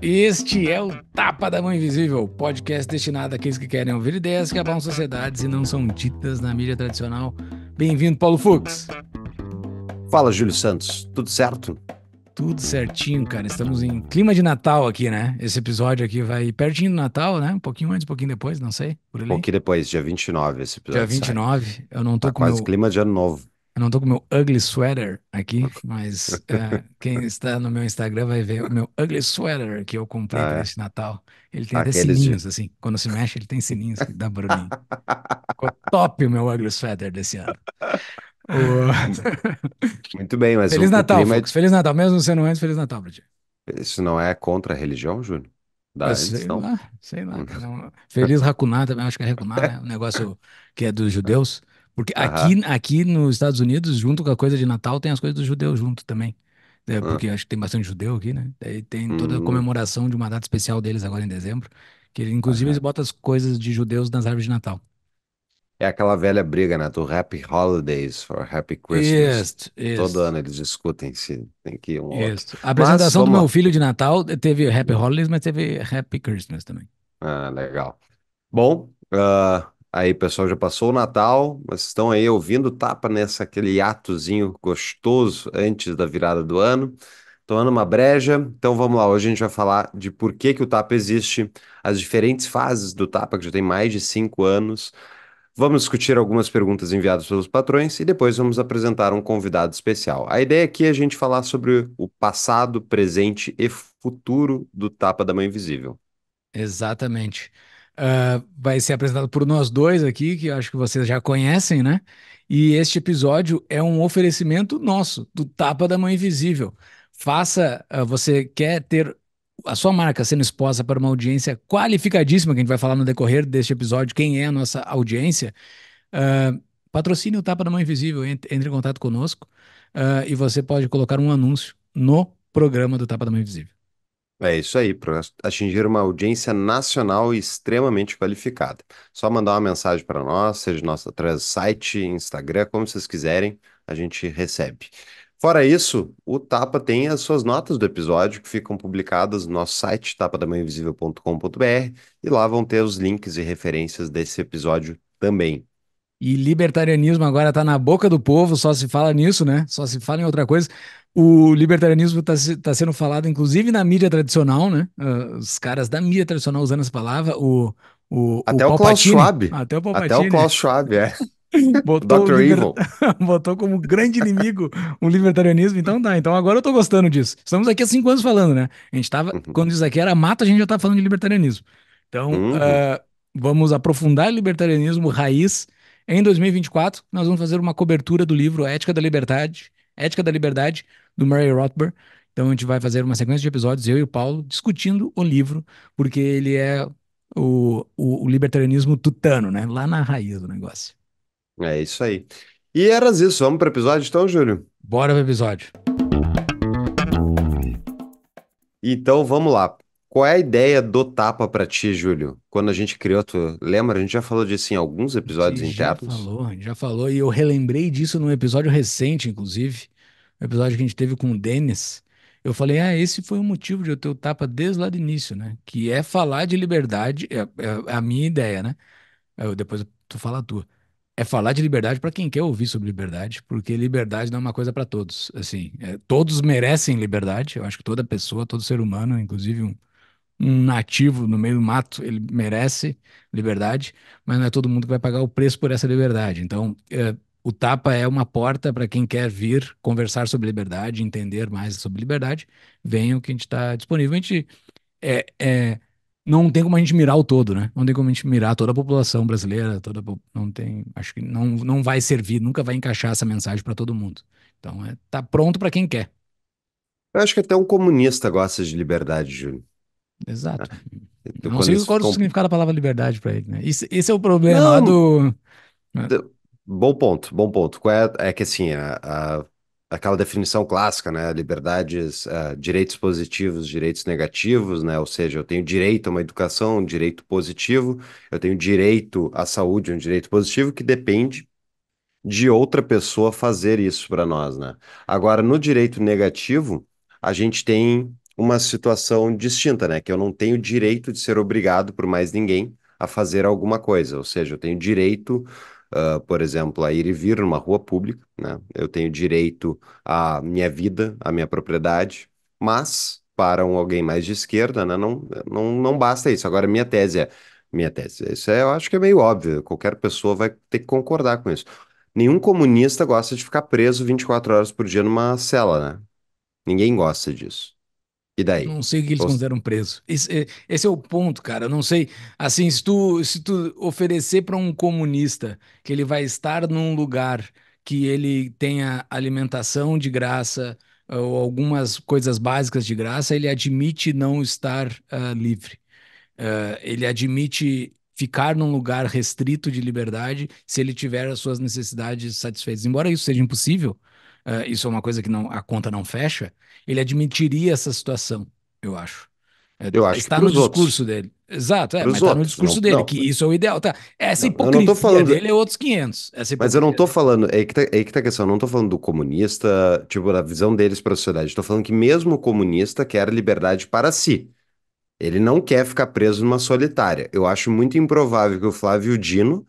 Este é o Tapa da Mão Invisível, podcast destinado àqueles que querem ouvir ideias que abalam sociedades e não são ditas na mídia tradicional. Bem-vindo, Paulo Fux. Fala, Júlio Santos. Tudo certo? Tudo certinho, cara. Estamos em clima de Natal aqui, né? Esse episódio aqui vai pertinho do Natal, né? Um pouquinho antes, um pouquinho depois, não sei. Um pouquinho depois, dia 29 esse episódio. Dia 29. Sai. Eu não tô tá com quase meu... clima de ano novo. Eu não tô com meu ugly sweater aqui, mas uh, quem está no meu Instagram vai ver o meu ugly sweater que eu comprei ah, para é? Natal. Ele tem até sininhos, de... assim. Quando se mexe, ele tem sininhos que dá barulhinho. Ficou top o meu ugly sweater desse ano. Muito bem, mas Feliz o, Natal, o é Fux. É... Feliz Natal. Mesmo sendo antes, Feliz Natal pra ti. Isso não é contra a religião, Júnior? Da eu sei lá, sei lá. Hum. Feliz Racuná também, acho que é Racuná, né? Um negócio que é dos judeus. Porque aqui, aqui nos Estados Unidos, junto com a coisa de Natal, tem as coisas dos judeus junto também. É, ah. porque acho que tem bastante judeu aqui, né? Daí tem toda a hum. comemoração de uma data especial deles agora em dezembro. Que ele, inclusive eles botam as coisas de judeus nas árvores de Natal. É aquela velha briga, né? Do Happy Holidays for Happy Christmas. Isso, Todo isso. ano eles discutem se tem que ir um isso. A apresentação do vamos... meu filho de Natal teve Happy hum. Holidays, mas teve Happy Christmas também. Ah, legal. Bom, uh, Aí, pessoal, já passou o Natal, mas estão aí ouvindo tapa nessa aquele atozinho gostoso antes da virada do ano. Tomando uma breja, então vamos lá. Hoje a gente vai falar de por que que o tapa existe, as diferentes fases do tapa, que já tem mais de cinco anos. Vamos discutir algumas perguntas enviadas pelos patrões e depois vamos apresentar um convidado especial. A ideia aqui é a gente falar sobre o passado, presente e futuro do Tapa da Mãe Invisível. Exatamente. Exatamente uh, vai ser apresentado por nós dois aqui, que acho que vocês já conhecem, né? E este episódio é um oferecimento nosso, do Tapa da Mãe Invisível. Faça, uh, você quer ter a sua marca sendo exposta para uma audiência qualificadíssima, que a gente vai falar no decorrer deste episódio, quem é a nossa audiência, uh, patrocine o Tapa da Mãe Invisível, entre, entre em contato conosco uh, e você pode colocar um anúncio no programa do Tapa da Mãe Invisível. É isso aí, para atingir uma audiência nacional extremamente qualificada. Só mandar uma mensagem para nós, seja nosso através do site, Instagram, como vocês quiserem, a gente recebe. Fora isso, o Tapa tem as suas notas do episódio que ficam publicadas no nosso site tapadamãoinvisível.com.br e lá vão ter os links e referências desse episódio também. E libertarianismo agora está na boca do povo, só se fala nisso, né? Só se fala em outra coisa. O libertarianismo está tá sendo falado, inclusive, na mídia tradicional, né? Uh, os caras da mídia tradicional usando essa palavra, o. o até o, o Klaus Schwab. Até o Palpatine. Até o Klaus Schwab, é. Botou, Dr. Liber... Evil. Botou como grande inimigo o libertarianismo, então tá. Então agora eu tô gostando disso. Estamos aqui há cinco anos falando, né? A gente tava, uhum. quando isso aqui era mato, a gente já tá falando de libertarianismo. Então, uhum. uh, vamos aprofundar libertarianismo raiz em 2024, nós vamos fazer uma cobertura do livro Ética da Liberdade, Ética da Liberdade, do Murray Rothbard. Então a gente vai fazer uma sequência de episódios, eu e o Paulo, discutindo o livro, porque ele é o, o, o libertarianismo tutano, né? Lá na raiz do negócio. É isso aí. E eras isso. Vamos para o episódio então, Júlio? Bora para o episódio. Então vamos lá. Qual é a ideia do tapa para ti, Júlio? Quando a gente criou, tu lembra? A gente já falou disso em alguns episódios a gente internos. Já falou, a gente já falou, e eu relembrei disso num episódio recente, inclusive, um episódio que a gente teve com o Denis. Eu falei, ah, esse foi o motivo de eu ter o tapa desde lá do início, né? Que é falar de liberdade, é, é, é a minha ideia, né? Eu, depois tu fala a tua. É falar de liberdade para quem quer ouvir sobre liberdade, porque liberdade não é uma coisa para todos. Assim, é, todos merecem liberdade. Eu acho que toda pessoa, todo ser humano, inclusive um, um nativo no meio do mato, ele merece liberdade, mas não é todo mundo que vai pagar o preço por essa liberdade. Então, é, o Tapa é uma porta para quem quer vir conversar sobre liberdade, entender mais sobre liberdade, venham que a gente está disponível. A gente é, é, não tem como a gente mirar o todo, né? Não tem como a gente mirar toda a população brasileira, toda não tem, acho que não, não vai servir, nunca vai encaixar essa mensagem para todo mundo. Então, é, tá pronto para quem quer. Eu acho que até um comunista gosta de liberdade, Júlio. Exato. Ah, então eu não sei qual o significado da palavra liberdade para ele, né? Esse, esse, é o problema não, do... Né? do... Bom ponto, bom ponto. É, é que assim, a, a, aquela definição clássica, né? Liberdades, a, ah, direitos positivos, direitos negativos, né? Ou seja, eu tenho direito a uma educação, um direito positivo, eu tenho direito à saúde, um direito positivo, que depende de outra pessoa fazer isso para nós, né? Agora, no direito negativo, a gente tem uma situação distinta, né? Que eu não tenho direito de ser obrigado por mais ninguém a fazer alguma coisa. Ou seja, eu tenho direito, uh, por exemplo, a ir e vir numa rua pública, né? Eu tenho direito à minha vida, à minha propriedade, mas para um alguém mais de esquerda, né? Não, não, não basta isso. Agora, minha tese é. Minha tese. Isso é, eu acho que é meio óbvio. Qualquer pessoa vai ter que concordar com isso. Nenhum comunista gosta de ficar preso 24 horas por dia numa cela, né? Ninguém gosta disso. E daí? Não sei o que eles consideram preso. Esse, é, esse, é o ponto, cara. Eu não sei. Assim, se tu, se tu oferecer para um comunista que ele vai estar num lugar que ele tenha alimentação de graça eh, ou algumas coisas básicas de graça, ele admite não estar uh, livre. Uh, ele admite ficar num lugar restrito de liberdade se ele tiver as suas necessidades satisfeitas. Embora isso seja impossível, uh, isso é uma coisa que não, a conta não fecha, ele admitiria essa situação, eu acho. É, eu acho está no discurso outros. dele. Exato, é, mas está no discurso não, dele, não, que isso é o ideal. Tá? Essa hipocrisia não, falando... dele é outros 500. mas eu não estou falando, é aí que, está é tá a questão, eu não estou falando do comunista, tipo, da visão deles para a sociedade. Estou falando que mesmo o comunista quer liberdade para si. Ele não quer ficar preso numa solitária. Eu acho muito improvável que o Flávio Dino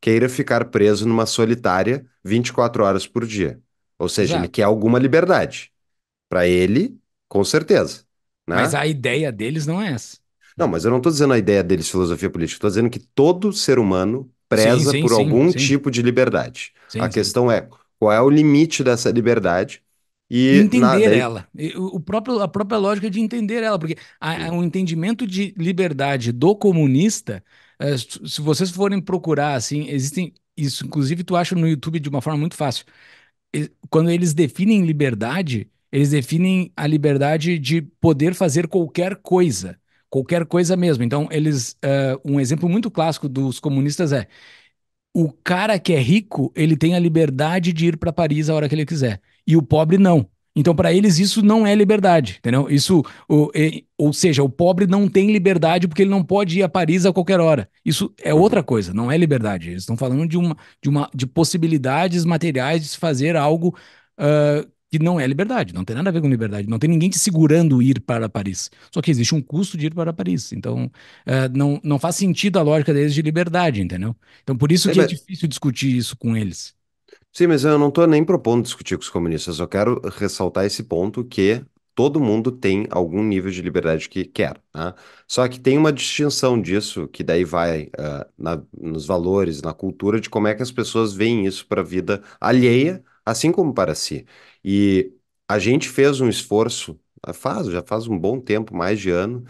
queira ficar preso numa solitária 24 horas por dia. Ou seja, ele quer alguma liberdade. Para ele, com certeza. Né? Mas a ideia deles não é essa. Não, mas eu não estou dizendo a ideia deles, filosofia política. Estou dizendo que todo ser humano preza sim, sim, por sim, algum tipo de liberdade. a questão é qual é o limite dessa liberdade e entender na... ela. O próprio, a própria lógica de entender ela, porque o um entendimento de liberdade do comunista, eh, se vocês forem procurar assim, existem isso, inclusive tu acha no YouTube de uma forma muito fácil quando eles definem liberdade, eles definem a liberdade de poder fazer qualquer coisa, qualquer coisa mesmo. Então, eles, uh, um exemplo muito clássico dos comunistas é o cara que é rico, ele tem a liberdade de ir para Paris a hora que ele quiser, e o pobre não. Então, para eles, isso não é liberdade, entendeu? Isso, ou, ou seja, o pobre não tem liberdade porque ele não pode ir a Paris a qualquer hora. Isso é outra coisa, não é liberdade. Eles estão falando de uma, de uma de possibilidades materiais de se fazer algo uh, que não é liberdade, não tem nada a ver com liberdade, não tem ninguém te segurando ir para Paris. Só que existe um custo de ir para Paris, então uh, não, não faz sentido a lógica deles de liberdade, entendeu? Então por isso é, que é difícil discutir isso com eles. Sim, mas eu não estou nem propondo discutir com os comunistas. Eu quero ressaltar esse ponto que todo mundo tem algum nível de liberdade que quer. Né? Só que tem uma distinção disso que daí vai uh, na, nos valores, na cultura, de como é que as pessoas veem isso para a vida alheia, assim como para si. E a gente fez um esforço, faz, já faz um bom tempo, mais de ano,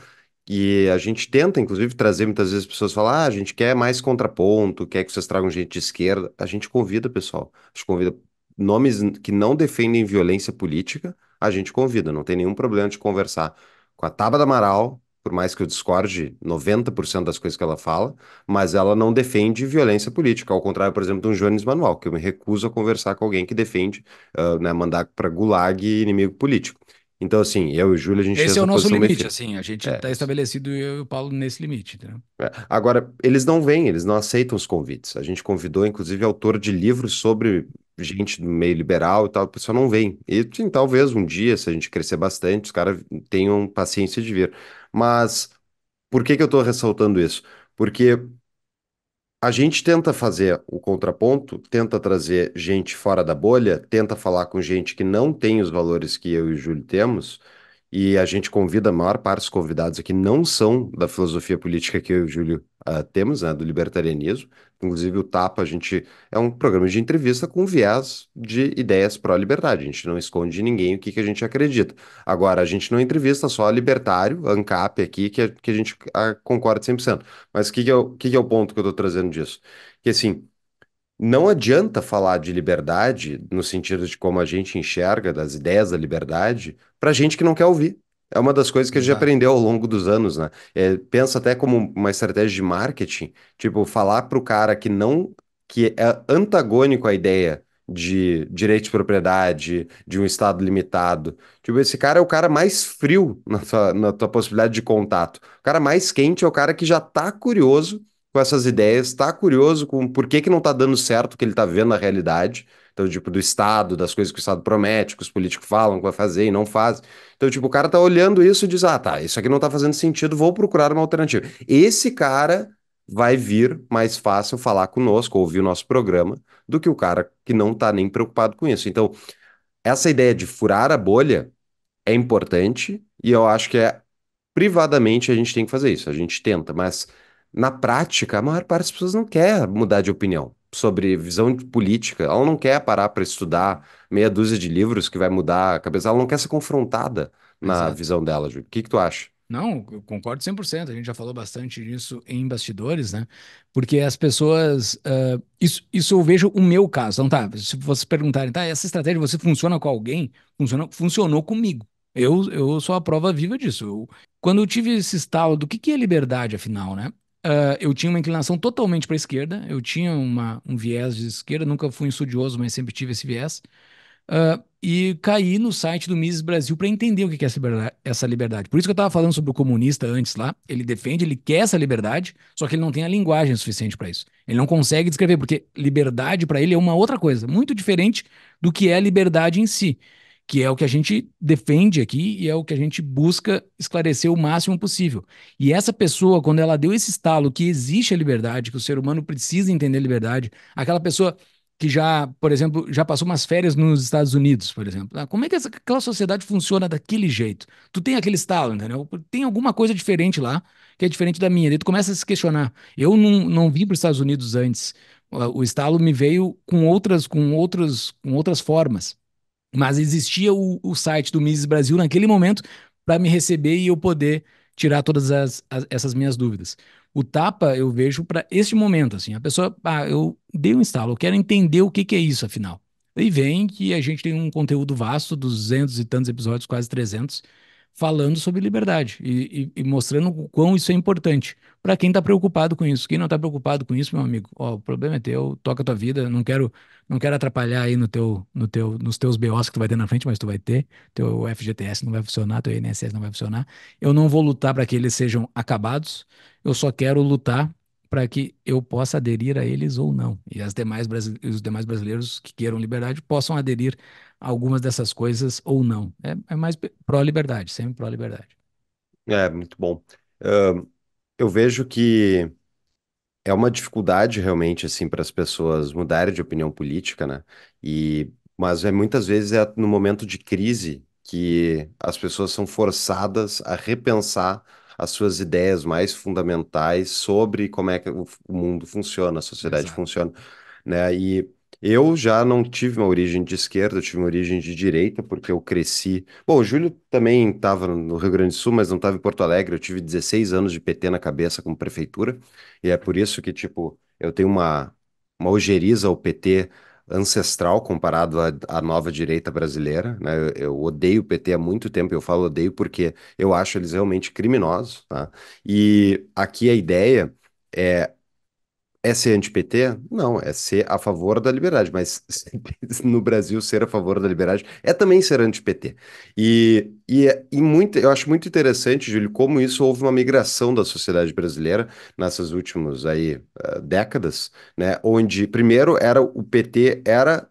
e a gente tenta, inclusive, trazer muitas vezes pessoas falar, ah, a gente quer mais contraponto, quer que vocês tragam gente de esquerda. A gente convida, pessoal. A gente convida nomes que não defendem violência política, a gente convida, não tem nenhum problema de conversar com a Taba da Amaral, por mais que eu discorde 90% das coisas que ela fala, mas ela não defende violência política, ao contrário, por exemplo, de um Jones Manuel, que eu me recuso a conversar com alguém que defende, uh, né, mandar para gulag inimigo político. Então, assim, eu e o Júlio, a gente... Esse é o nosso limite, assim, a gente está é. Tá estabelecido, eu e o Paulo, nesse limite, entendeu? É. Agora, eles não vêm, eles não aceitam os convites. A gente convidou, inclusive, autor de livros sobre gente do meio liberal e tal, o pessoal não vem. E sim, talvez um dia, se a gente crescer bastante, os caras tenham paciência de vir. Mas por que que eu estou ressaltando isso? Porque a gente tenta fazer o contraponto, tenta trazer gente fora da bolha, tenta falar com gente que não tem os valores que eu e o Júlio temos, e a gente convida, a maior parte dos convidados aqui não são da filosofia política que eu e o Júlio uh, ah, temas né, do libertarianismo. Inclusive, o TAPA, a gente é um programa de entrevista com viés de ideias pró-liberdade. A gente não esconde de ninguém o que, que a gente acredita. Agora, a gente não entrevista só libertário, ANCAP aqui, que, é, que a gente a, ah, concorda 100%. Mas o que, que, é o, que, que é o ponto que eu estou trazendo disso? Que assim. Não adianta falar de liberdade, no sentido de como a gente enxerga das ideias da liberdade, para gente que não quer ouvir. É uma das coisas que a gente Exato. aprendeu ao longo dos anos, né? É, pensa até como uma estratégia de marketing, tipo, falar para o cara que não, que é antagônico à ideia de direito de propriedade, de um estado limitado. Tipo, esse cara é o cara mais frio na tua, na tua possibilidade de contato. O cara mais quente é o cara que já tá curioso com essas ideias, tá curioso com por que que não tá dando certo o que ele tá vendo na realidade. Então, tipo, do Estado, das coisas que o Estado promete, que os políticos falam que vai fazer e não fazem. Então, tipo, o cara tá olhando isso e diz: ah, tá, isso aqui não tá fazendo sentido, vou procurar uma alternativa. Esse cara vai vir mais fácil falar conosco, ouvir o nosso programa, do que o cara que não tá nem preocupado com isso. Então, essa ideia de furar a bolha é importante e eu acho que é privadamente a gente tem que fazer isso, a gente tenta, mas na prática a maior parte das pessoas não quer mudar de opinião sobre visão política. Ela não quer parar para estudar meia dúzia de livros que vai mudar a cabeça. Ela não quer ser confrontada na Exato. visão dela, Júlio. O que, que tu acha? Não, eu concordo 100%. A gente já falou bastante disso em bastidores, né? Porque as pessoas. Uh, isso, isso eu vejo o meu caso. Então, tá, se vocês perguntarem, tá, essa estratégia você funciona com alguém? Funciona, funcionou comigo. Eu, eu sou a prova viva disso. Eu, quando eu tive esse estalo do que, que é liberdade, afinal, né? Uh, eu tinha uma inclinação totalmente para a esquerda, eu tinha uma, um viés de esquerda, nunca fui estudioso, mas sempre tive esse viés. Uh, e caí no site do Mises Brasil para entender o que é essa liberdade, essa liberdade. Por isso que eu estava falando sobre o comunista antes lá. Ele defende, ele quer essa liberdade, só que ele não tem a linguagem suficiente para isso. Ele não consegue descrever, porque liberdade para ele é uma outra coisa, muito diferente do que é a liberdade em si que é o que a gente defende aqui e é o que a gente busca esclarecer o máximo possível. E essa pessoa, quando ela deu esse estalo que existe a liberdade, que o ser humano precisa entender a liberdade, aquela pessoa que já, por exemplo, já passou umas férias nos Estados Unidos, por exemplo. Ah, como é que essa, aquela sociedade funciona daquele jeito? Tu tem aquele estalo, entendeu? Tem alguma coisa diferente lá, que é diferente da minha. Daí tu começa a se questionar. Eu não, não vim para os Estados Unidos antes. Ah, o estalo me veio com outras, com outras, com outras formas. Mas existia o, o site do Mises Brasil naquele momento para me receber e eu poder tirar todas as, as, essas minhas dúvidas. O tapa eu vejo para este momento, assim, a pessoa, ah, eu dei um instalo, eu quero entender o que, que é isso, afinal. E vem que a gente tem um conteúdo vasto, 200 e tantos episódios, quase 300, falando sobre liberdade e, e, e mostrando o quão isso é importante para quem está preocupado com isso. Quem não está preocupado com isso, meu amigo, ó, o problema é teu, toca a tua vida, não quero não quero atrapalhar aí no teu, no teu, nos teus BOs que tu vai ter na frente, mas tu vai ter, teu FGTS não vai funcionar, teu INSS não vai funcionar. Eu não vou lutar para que eles sejam acabados, eu só quero lutar para que eu possa aderir a eles ou não. E as demais, os demais brasileiros que queiram liberdade possam aderir algumas dessas coisas ou não. É, é mais pró-liberdade, sempre pró-liberdade. É, muito bom. Uh, eu vejo que é uma dificuldade realmente assim para as pessoas mudarem de opinião política, né? E mas é muitas vezes é no momento de crise que as pessoas são forçadas a repensar as suas ideias mais fundamentais sobre como é que o mundo funciona, a sociedade Exato. funciona, né? E eu já não tive uma origem de esquerda, eu tive uma origem de direita, porque eu cresci. Bom, o Júlio também estava no Rio Grande do Sul, mas não estava em Porto Alegre. Eu tive 16 anos de PT na cabeça como prefeitura, e é por isso que, tipo, eu tenho uma, uma ojeriza ao PT ancestral comparado à, à nova direita brasileira, né? Eu, eu, odeio o PT há muito tempo, eu falo odeio porque eu acho eles realmente criminosos, tá? E aqui a ideia é é ser anti-PT? Não, é ser a favor da liberdade, mas no Brasil ser a favor da liberdade é também ser anti-PT. E, e, é, e muito, eu acho muito interessante, Júlio, como isso houve uma migração da sociedade brasileira nessas últimas aí, eh, décadas, né? onde primeiro era o PT era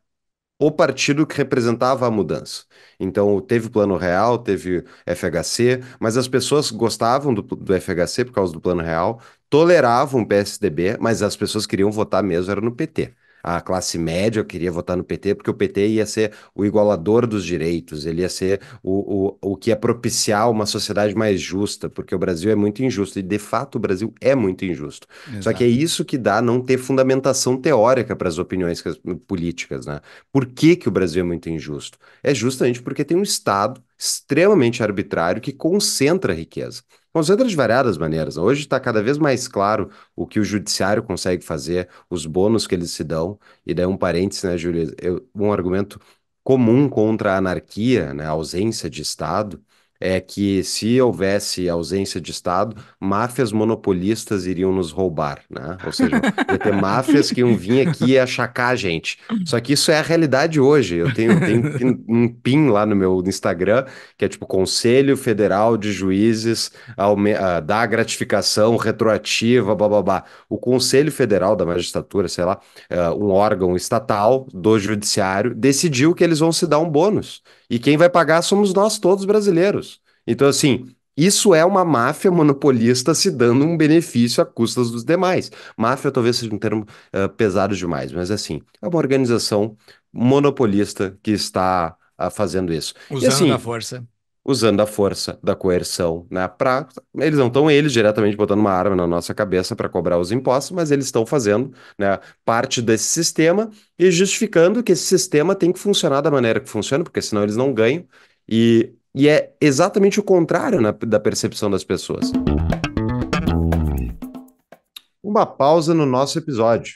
o partido que representava a mudança. Então, teve Plano Real, teve FHC, mas as pessoas gostavam do, do, FHC por causa do Plano Real, toleravam o PSDB, mas as pessoas queriam votar mesmo era no PT. A classe média queria votar no PT porque o PT ia ser o igualador dos direitos, ele ia ser o, o, o que ia propiciar uma sociedade mais justa, porque o Brasil é muito injusto e, de fato, o Brasil é muito injusto. Exato. Só que é isso que dá não ter fundamentação teórica para as opiniões políticas. Né? Por que, que o Brasil é muito injusto? É justamente porque tem um Estado extremamente arbitrário que concentra a riqueza. Considera de variadas maneiras. Né? Hoje está cada vez mais claro o que o judiciário consegue fazer, os bônus que eles se dão. E daí um parênteses, né, Júlia? um argumento comum contra a anarquia, né, a ausência de Estado, é que se houvesse ausência de Estado, máfias monopolistas iriam nos roubar, né? Ou seja, ia ter máfias que iam vir aqui e achacar a gente. Só que isso é a realidade hoje. Eu tenho, tenho um pin lá no meu Instagram, que é tipo Conselho Federal de Juízes ah, da gratificação retroativa, bababá. O Conselho Federal da Magistratura, sei lá, ah, um órgão estatal do judiciário, decidiu que eles vão se dar um bônus. E quem vai pagar somos nós todos brasileiros. Então, assim, isso é uma máfia monopolista se dando um benefício a custas dos demais. Máfia talvez seja um termo uh, pesado demais, mas assim, é uma organização monopolista que está uh, fazendo isso. Usando e, assim, a força usando a força da coerção, né? Para eles não estão eles diretamente botando uma arma na nossa cabeça para cobrar os impostos, mas eles estão fazendo né, parte desse sistema e justificando que esse sistema tem que funcionar da maneira que funciona, porque senão eles não ganham. E, e é exatamente o contrário na, né, da percepção das pessoas. Uma pausa no nosso episódio.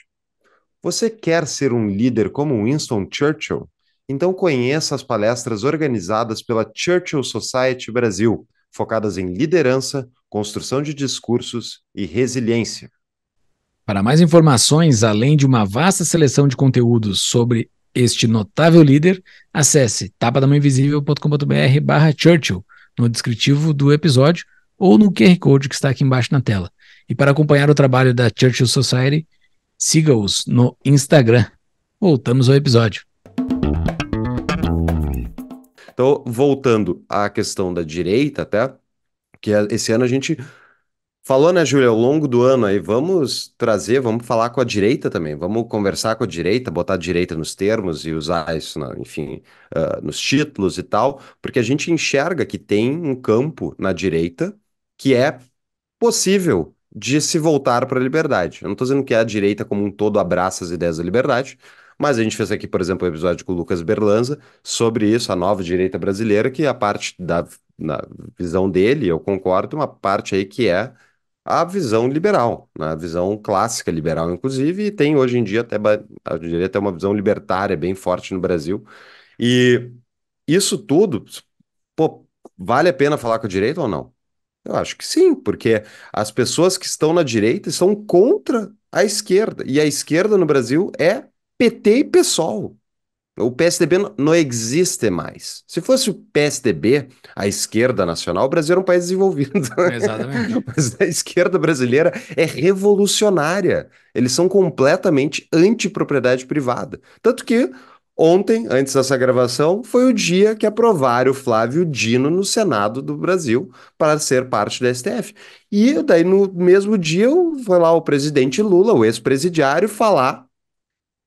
Você quer ser um líder como Winston Churchill? Então conheça as palestras organizadas pela Churchill Society Brasil, focadas em liderança, construção de discursos e resiliência. Para mais informações, além de uma vasta seleção de conteúdos sobre este notável líder, acesse tapadamãoinvisível.com.br barra Churchill no descritivo do episódio ou no QR Code que está aqui embaixo na tela. E para acompanhar o trabalho da Churchill Society, siga-os no Instagram. Voltamos ao episódio. Então, voltando à questão da direita, até, que é, esse ano a gente falou, né, Júlia, ao longo do ano aí, vamos trazer, vamos falar com a direita também, vamos conversar com a direita, botar a direita nos termos e usar isso, na, enfim, uh, nos títulos e tal, porque a gente enxerga que tem um campo na direita que é possível de se voltar para a liberdade. Eu não estou dizendo que a direita como um todo abraça as ideias da liberdade, mas a gente fez aqui, por exemplo, um episódio com o Lucas Berlanza sobre isso, a nova direita brasileira, que a parte da visão dele, eu concordo, uma parte aí que é a visão liberal, né? a visão clássica liberal, inclusive, e tem hoje em dia até, eu diria, até uma visão libertária bem forte no Brasil. E isso tudo, pô, vale a pena falar com a direita ou não? Eu acho que sim, porque as pessoas que estão na direita estão contra a esquerda, e a esquerda no Brasil é PT e PSOL. O PSDB não existe mais. Se fosse o PSDB, a esquerda nacional, o Brasil era um país desenvolvido. Exatamente. Mas a esquerda brasileira é revolucionária. Eles são completamente anti-propriedade privada. Tanto que ontem, antes dessa gravação, foi o dia que aprovaram o Flávio Dino no Senado do Brasil para ser parte da STF. E daí, no mesmo dia, foi lá o presidente Lula, o ex-presidiário, falar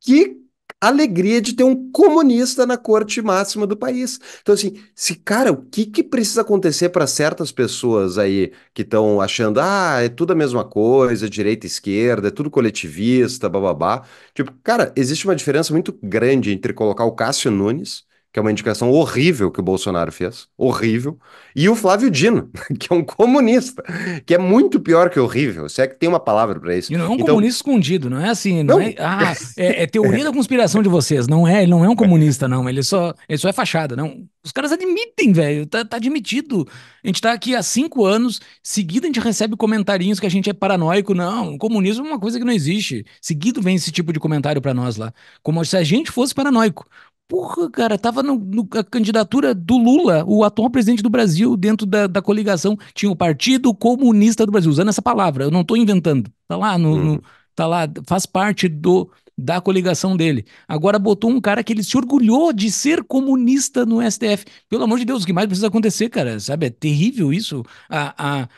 que alegria de ter um comunista na corte máxima do país. Então, assim, se, cara, o que, que precisa acontecer para certas pessoas aí que estão achando, ah, é tudo a mesma coisa, direita, esquerda, é tudo coletivista, bababá. Tipo, cara, existe uma diferença muito grande entre colocar o Cássio Nunes que é uma indicação horrível que o Bolsonaro fez, horrível, e o Flávio Dino, que é um comunista, que é muito pior que horrível, se é que tem uma palavra para isso. E não é um então... comunista escondido, não é assim, não, não. É, ah, é. é, é, teoria da conspiração de vocês, não é, ele não é um comunista não, ele só, ele só é fachada, não. Os caras admitem, velho, tá, tá, admitido. A gente tá aqui há cinco anos, seguido a gente recebe comentarinhos que a gente é paranoico, não, o comunismo é uma coisa que não existe. Seguido vem esse tipo de comentário para nós lá, como se a gente fosse paranoico. Porra, cara, tava no, no, a candidatura do Lula, o atual presidente do Brasil, dentro da, da coligação, tinha o Partido Comunista do Brasil, usando essa palavra, eu não tô inventando, tá lá no, no uhum. tá lá, faz parte do da coligação dele. Agora botou um cara que ele se orgulhou de ser comunista no STF. Pelo amor de Deus, o que mais precisa acontecer, cara? Sabe, é terrível isso. A, a,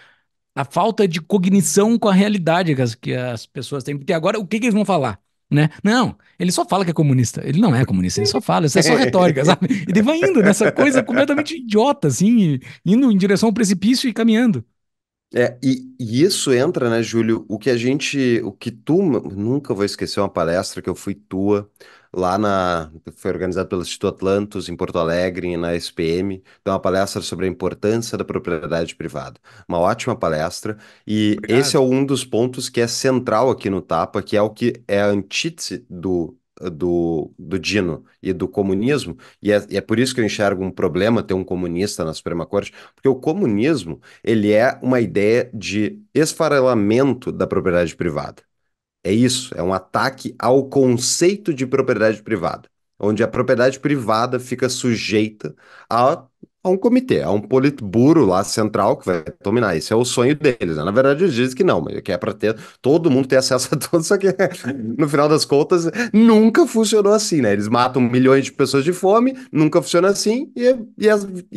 a falta de cognição com a realidade que as, que as pessoas têm. Porque agora, o que, que eles vão falar? né? Não, ele só fala que é comunista. Ele não é comunista, ele só fala, isso é só retórica, sabe? E ele vai indo nessa coisa completamente idiota, assim, indo em direção ao precipício e caminhando. É, e, e, isso entra, né, Júlio, o que a gente, o que tu, nunca vou esquecer uma palestra que eu fui tua, lá na foi organizado pelo Instituto Atlantos em Porto Alegre na SPM deu então, é uma palestra sobre a importância da propriedade privada uma ótima palestra e esse é um dos pontos que é central aqui no Tapa que é o que é a antítese do do, do Dino e do comunismo, e é, e é, por isso que eu enxergo um problema ter um comunista na Suprema Corte, porque o comunismo ele é uma ideia de esfarelamento da propriedade privada. É isso, é um ataque ao conceito de propriedade privada, onde a propriedade privada fica sujeita a, a um comitê, a um politburo lá central que vai dominar. Esse é o sonho deles. Né? Na verdade, eles dizem que não, mas que é para ter todo mundo ter acesso a tudo, só que no final das contas nunca funcionou assim, né? Eles matam milhões de pessoas de fome, nunca funciona assim, e, e,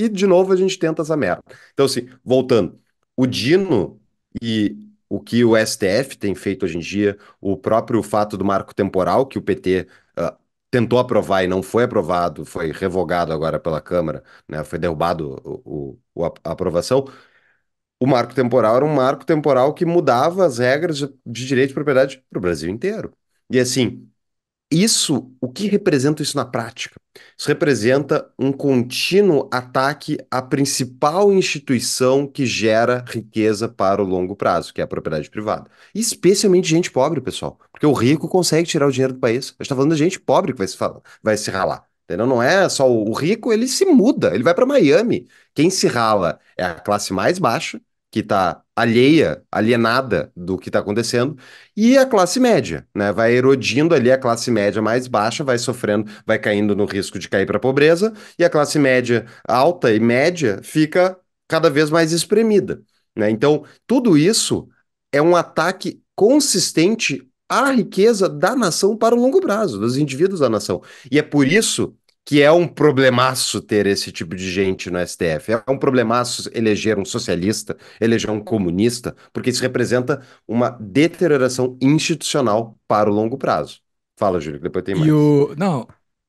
e de novo a gente tenta essa merda. Então, assim, voltando, o Dino e o que o STF tem feito hoje em dia, o próprio fato do marco temporal que o PT uh, ah, tentou aprovar e não foi aprovado, foi revogado agora pela Câmara, né, foi derrubado o, o, a aprovação. O marco temporal era um marco temporal que mudava as regras de direito de propriedade para o Brasil inteiro. E assim, isso, o que representa isso na prática? Isso representa um contínuo ataque à principal instituição que gera riqueza para o longo prazo, que é a propriedade privada. especialmente gente pobre, pessoal, porque o rico consegue tirar o dinheiro do país. A gente está falando da gente pobre que vai se, falar, vai se ralar. Entendeu? Não é só o rico, ele se muda, ele vai para Miami. Quem se rala é a classe mais baixa, que está alheia, alienada do que está acontecendo, e a classe média, né? Vai erodindo ali a classe média mais baixa, vai sofrendo, vai caindo no risco de cair para a pobreza, e a classe média alta e média fica cada vez mais espremida, né? Então, tudo isso é um ataque consistente à riqueza da nação para o longo prazo, dos indivíduos da nação. E é por isso que é um problemaço ter esse tipo de gente no STF. É um problemaço eleger um socialista, eleger um comunista, porque isso representa uma deterioração institucional para o longo prazo. Fala, Júlio, depois tem mais. E o... Não,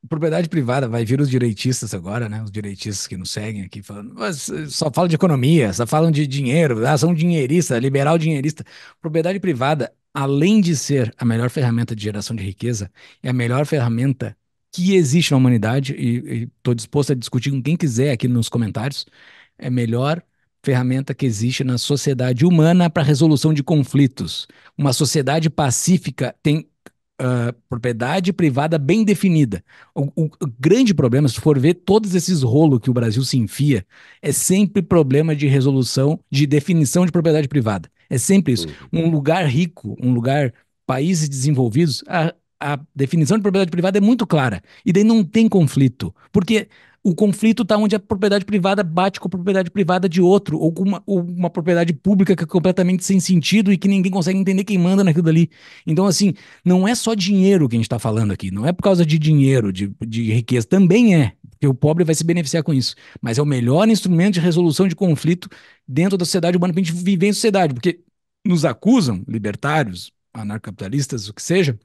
propriedade privada, vai vir os direitistas agora, né? Os direitistas que nos seguem aqui falando, eh, só falam de economia, só falam de dinheiro, ah, são dinheiristas, liberal dinheirista. Propriedade privada, além de ser a melhor ferramenta de geração de riqueza, é a melhor ferramenta que existe na humanidade, e estou disposto a discutir com quem quiser aqui nos comentários, é a melhor ferramenta que existe na sociedade humana para resolução de conflitos. Uma sociedade pacífica tem Uh, propriedade privada bem definida. O, o, o, grande problema, se for ver todos esses rolos que o Brasil se enfia, é sempre problema de resolução, de definição de propriedade privada. É sempre isso. Uhum. Um lugar rico, um lugar, países desenvolvidos, a, a definição de propriedade privada é muito clara. E daí não tem conflito. Porque o conflito está onde a propriedade privada bate com a propriedade privada de outro, ou com uma, ou uma, propriedade pública que é completamente sem sentido e que ninguém consegue entender quem manda naquilo dali. Então, assim, não é só dinheiro que a gente está falando aqui, não é por causa de dinheiro, de, de riqueza, também é, porque o pobre vai se beneficiar com isso, mas é o melhor instrumento de resolução de conflito dentro da sociedade humana para a gente viver em sociedade, porque nos acusam, libertários, anarcapitalistas, o que seja,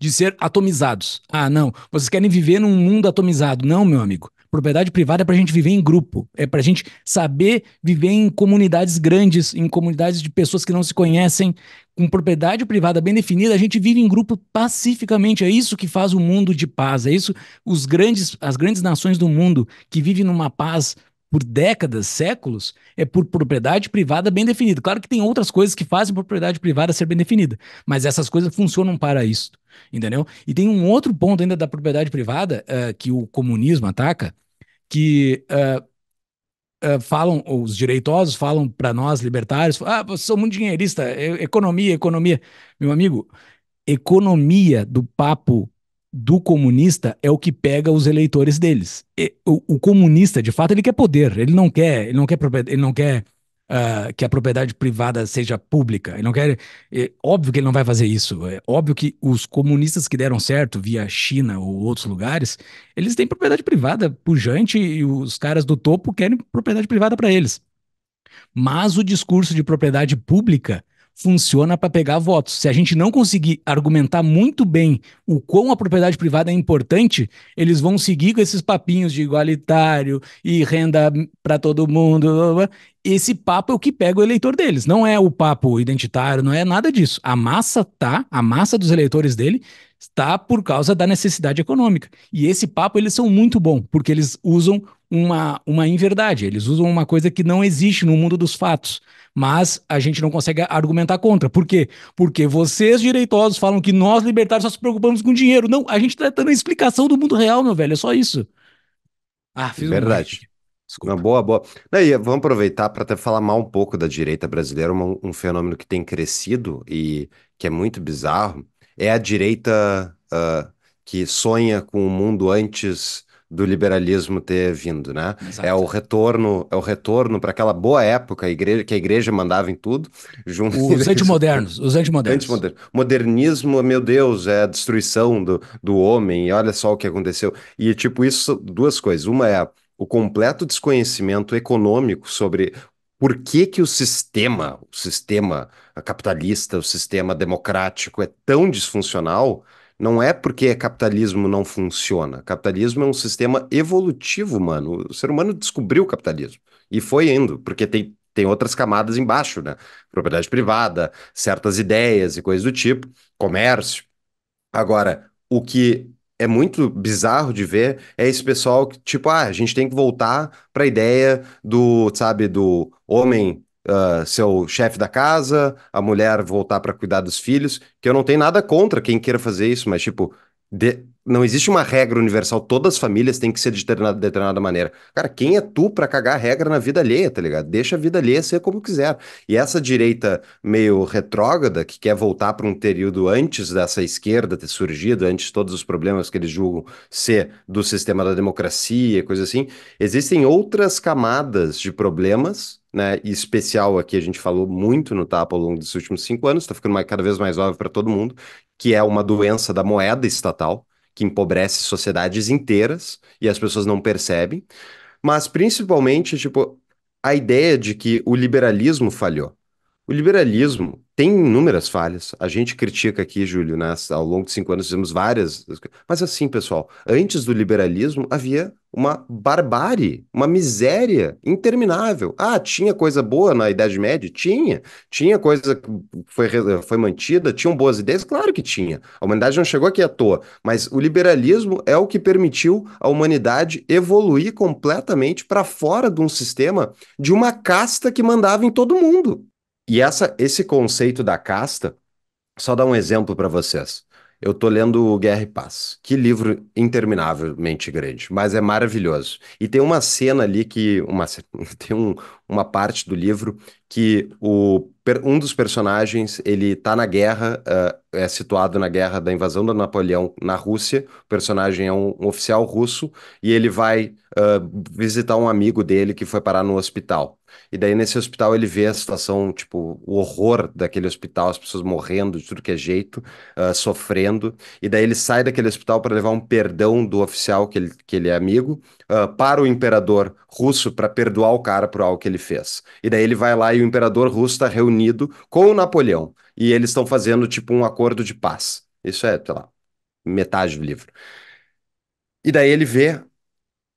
de ser atomizados. Ah, não, vocês querem viver num mundo atomizado. Não, meu amigo. Propriedade privada é para a gente viver em grupo, é para a gente saber viver em comunidades grandes, em comunidades de pessoas que não se conhecem. Com propriedade privada bem definida, a gente vive em grupo pacificamente. É isso que faz o mundo de paz. É isso, os grandes, as grandes nações do mundo que vivem numa paz por décadas, séculos, é por propriedade privada bem definida. Claro que tem outras coisas que fazem propriedade privada ser bem definida, mas essas coisas funcionam para isso, entendeu? E tem um outro ponto ainda da propriedade privada uh, que o comunismo ataca, que uh, uh, falam, os direitosos falam para nós libertários, ah, vocês são muito dinheirista, é, economia, economia. Meu amigo, economia do papo do comunista é o que pega os eleitores deles. E, o, o, comunista, de fato, ele quer poder, ele não quer, ele não quer, ele não quer uh, que a propriedade privada seja pública. Ele não quer, é, óbvio que ele não vai fazer isso. É óbvio que os comunistas que deram certo via China ou outros lugares, eles têm propriedade privada pujante e os caras do topo querem propriedade privada para eles. Mas o discurso de propriedade pública funciona para pegar votos. Se a gente não conseguir argumentar muito bem o quão a propriedade privada é importante, eles vão seguir com esses papinhos de igualitário e renda para todo mundo. Blá, blá, blá, esse papo é o que pega o eleitor deles. Não é o papo identitário, não é nada disso. A massa tá, a massa dos eleitores dele está por causa da necessidade econômica. E esse papo eles são muito bom, porque eles usam uma, uma inverdade, eles usam uma coisa que não existe no mundo dos fatos. Mas a gente não consegue argumentar contra. Por quê? Porque vocês, direitosos, falam que nós, libertários, só nos preocupamos com dinheiro. Não, a gente está dando a explicação do mundo real, meu velho, é só isso. Ah, fiz Verdade. Um... Desculpa. Não, boa, boa. Daí, vamos aproveitar para até falar mal um pouco da direita brasileira, um, um, fenômeno que tem crescido e que é muito bizarro, é a direita uh, que sonha com o mundo antes do liberalismo ter vindo, né? É o retorno, é o retorno para aquela boa época a igreja, que a igreja mandava em tudo. Junto... Os antimodernos, os antimodernos. Antimoderno. Modernismo, meu Deus, é a destruição do, do homem, e olha só o que aconteceu. E tipo, isso, duas coisas. Uma é o completo desconhecimento econômico sobre por que, que o sistema, o sistema capitalista, o sistema democrático é tão disfuncional, não é porque capitalismo não funciona. Capitalismo é um sistema evolutivo, mano. O ser humano descobriu o capitalismo e foi indo, porque tem, tem outras camadas embaixo, né? Propriedade privada, certas ideias e coisas do tipo, comércio. Agora, o que é muito bizarro de ver é esse pessoal que, tipo, ah, a gente tem que voltar para a ideia do, sabe, do homem uh, ser o chefe da casa, a mulher voltar para cuidar dos filhos, que eu não tenho nada contra quem queira fazer isso, mas, tipo, de, não existe uma regra universal, todas as famílias têm que ser de determinada, determinada maneira. Cara, quem é tu para cagar a regra na vida alheia, tá ligado? Deixa a vida alheia ser como quiser. E essa direita meio retrógrada, que quer voltar para um período antes dessa esquerda ter surgido, antes de todos os problemas que eles julgam ser do sistema da democracia, coisa assim, existem outras camadas de problemas né, especial aqui, a gente falou muito no TAP ao longo dos últimos cinco anos, está ficando mais, cada vez mais óbvio para todo mundo, que é uma doença da moeda estatal, que empobrece sociedades inteiras e as pessoas não percebem, mas principalmente, tipo, a ideia de que o liberalismo falhou. O liberalismo tem inúmeras falhas. A gente critica aqui, Júlio, né? ao longo de cinco anos fizemos várias. Mas assim, pessoal, antes do liberalismo havia uma barbárie, uma miséria interminável. Ah, tinha coisa boa na Idade Média? Tinha. Tinha coisa que foi, foi mantida? Tinham boas ideias? Claro que tinha. A humanidade não chegou aqui à toa. Mas o liberalismo é o que permitiu a humanidade evoluir completamente para fora de um sistema de uma casta que mandava em todo mundo. E essa, esse conceito da casta, só dar um exemplo para vocês. Eu tô lendo Guerra e Paz, que livro interminavelmente grande, mas é maravilhoso. E tem uma cena ali que uma tem um, uma parte do livro que o um dos personagens ele tá na guerra, uh, é situado na guerra da invasão do Napoleão na Rússia. O personagem é um, um oficial russo e ele vai uh, visitar um amigo dele que foi parar no hospital. E daí nesse hospital ele vê a situação, tipo, o horror daquele hospital, as pessoas morrendo de tudo que é jeito, uh, sofrendo. E daí ele sai daquele hospital para levar um perdão do oficial que ele, que ele é amigo uh, para o imperador russo para perdoar o cara por algo que ele fez. E daí ele vai lá e o imperador russo está reunido com o Napoleão. E eles estão fazendo, tipo, um acordo de paz. Isso é, sei lá, metade do livro. E daí ele vê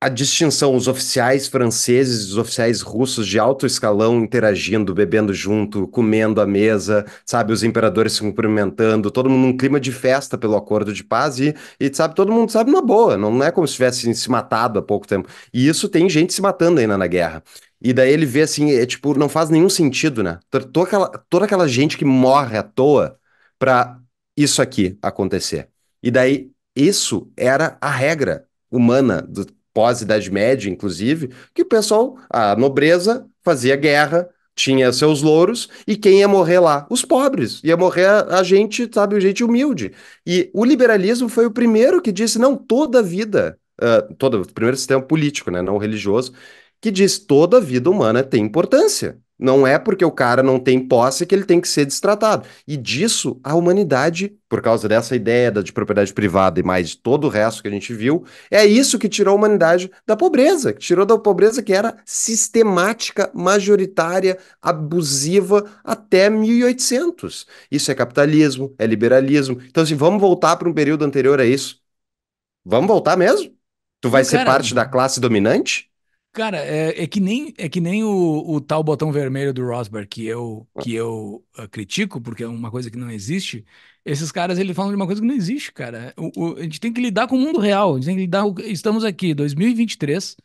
a distinção, os oficiais franceses, os oficiais russos de alto escalão interagindo, bebendo junto, comendo à mesa, sabe, os imperadores se cumprimentando, todo mundo num clima de festa pelo acordo de paz e, e sabe, todo mundo sabe na boa, não é como se tivessem se matado há pouco tempo. E isso tem gente se matando ainda na guerra. E daí ele vê assim, é tipo, não faz nenhum sentido, né? Toda aquela, toda aquela gente que morre à toa para isso aqui acontecer. E daí isso era a regra humana do pós-Idade Média, inclusive, que o pessoal, a nobreza, fazia guerra, tinha seus louros, e quem ia morrer lá? Os pobres. Ia morrer a gente, sabe, gente humilde. E o liberalismo foi o primeiro que disse: não, toda vida, uh, ah, todo, primeiro sistema político, né, não religioso, que diz toda vida humana tem importância. Não é porque o cara não tem posse que ele tem que ser destratado. E disso a humanidade, por causa dessa ideia de propriedade privada e mais de todo o resto que a gente viu, é isso que tirou a humanidade da pobreza, que tirou da pobreza que era sistemática, majoritária, abusiva até 1800. Isso é capitalismo, é liberalismo. Então assim, vamos voltar para um período anterior a isso. Vamos voltar mesmo? Tu vai não, ser parte da classe dominante? Cara, é, é, que nem, é que nem o, o tal botão vermelho do Rosberg que eu, é. que eu uh, critico, porque é uma coisa que não existe. Esses caras, eles falam de uma coisa que não existe, cara. O, o, a gente tem que lidar com o mundo real. A gente tem que lidar... Estamos aqui, 2023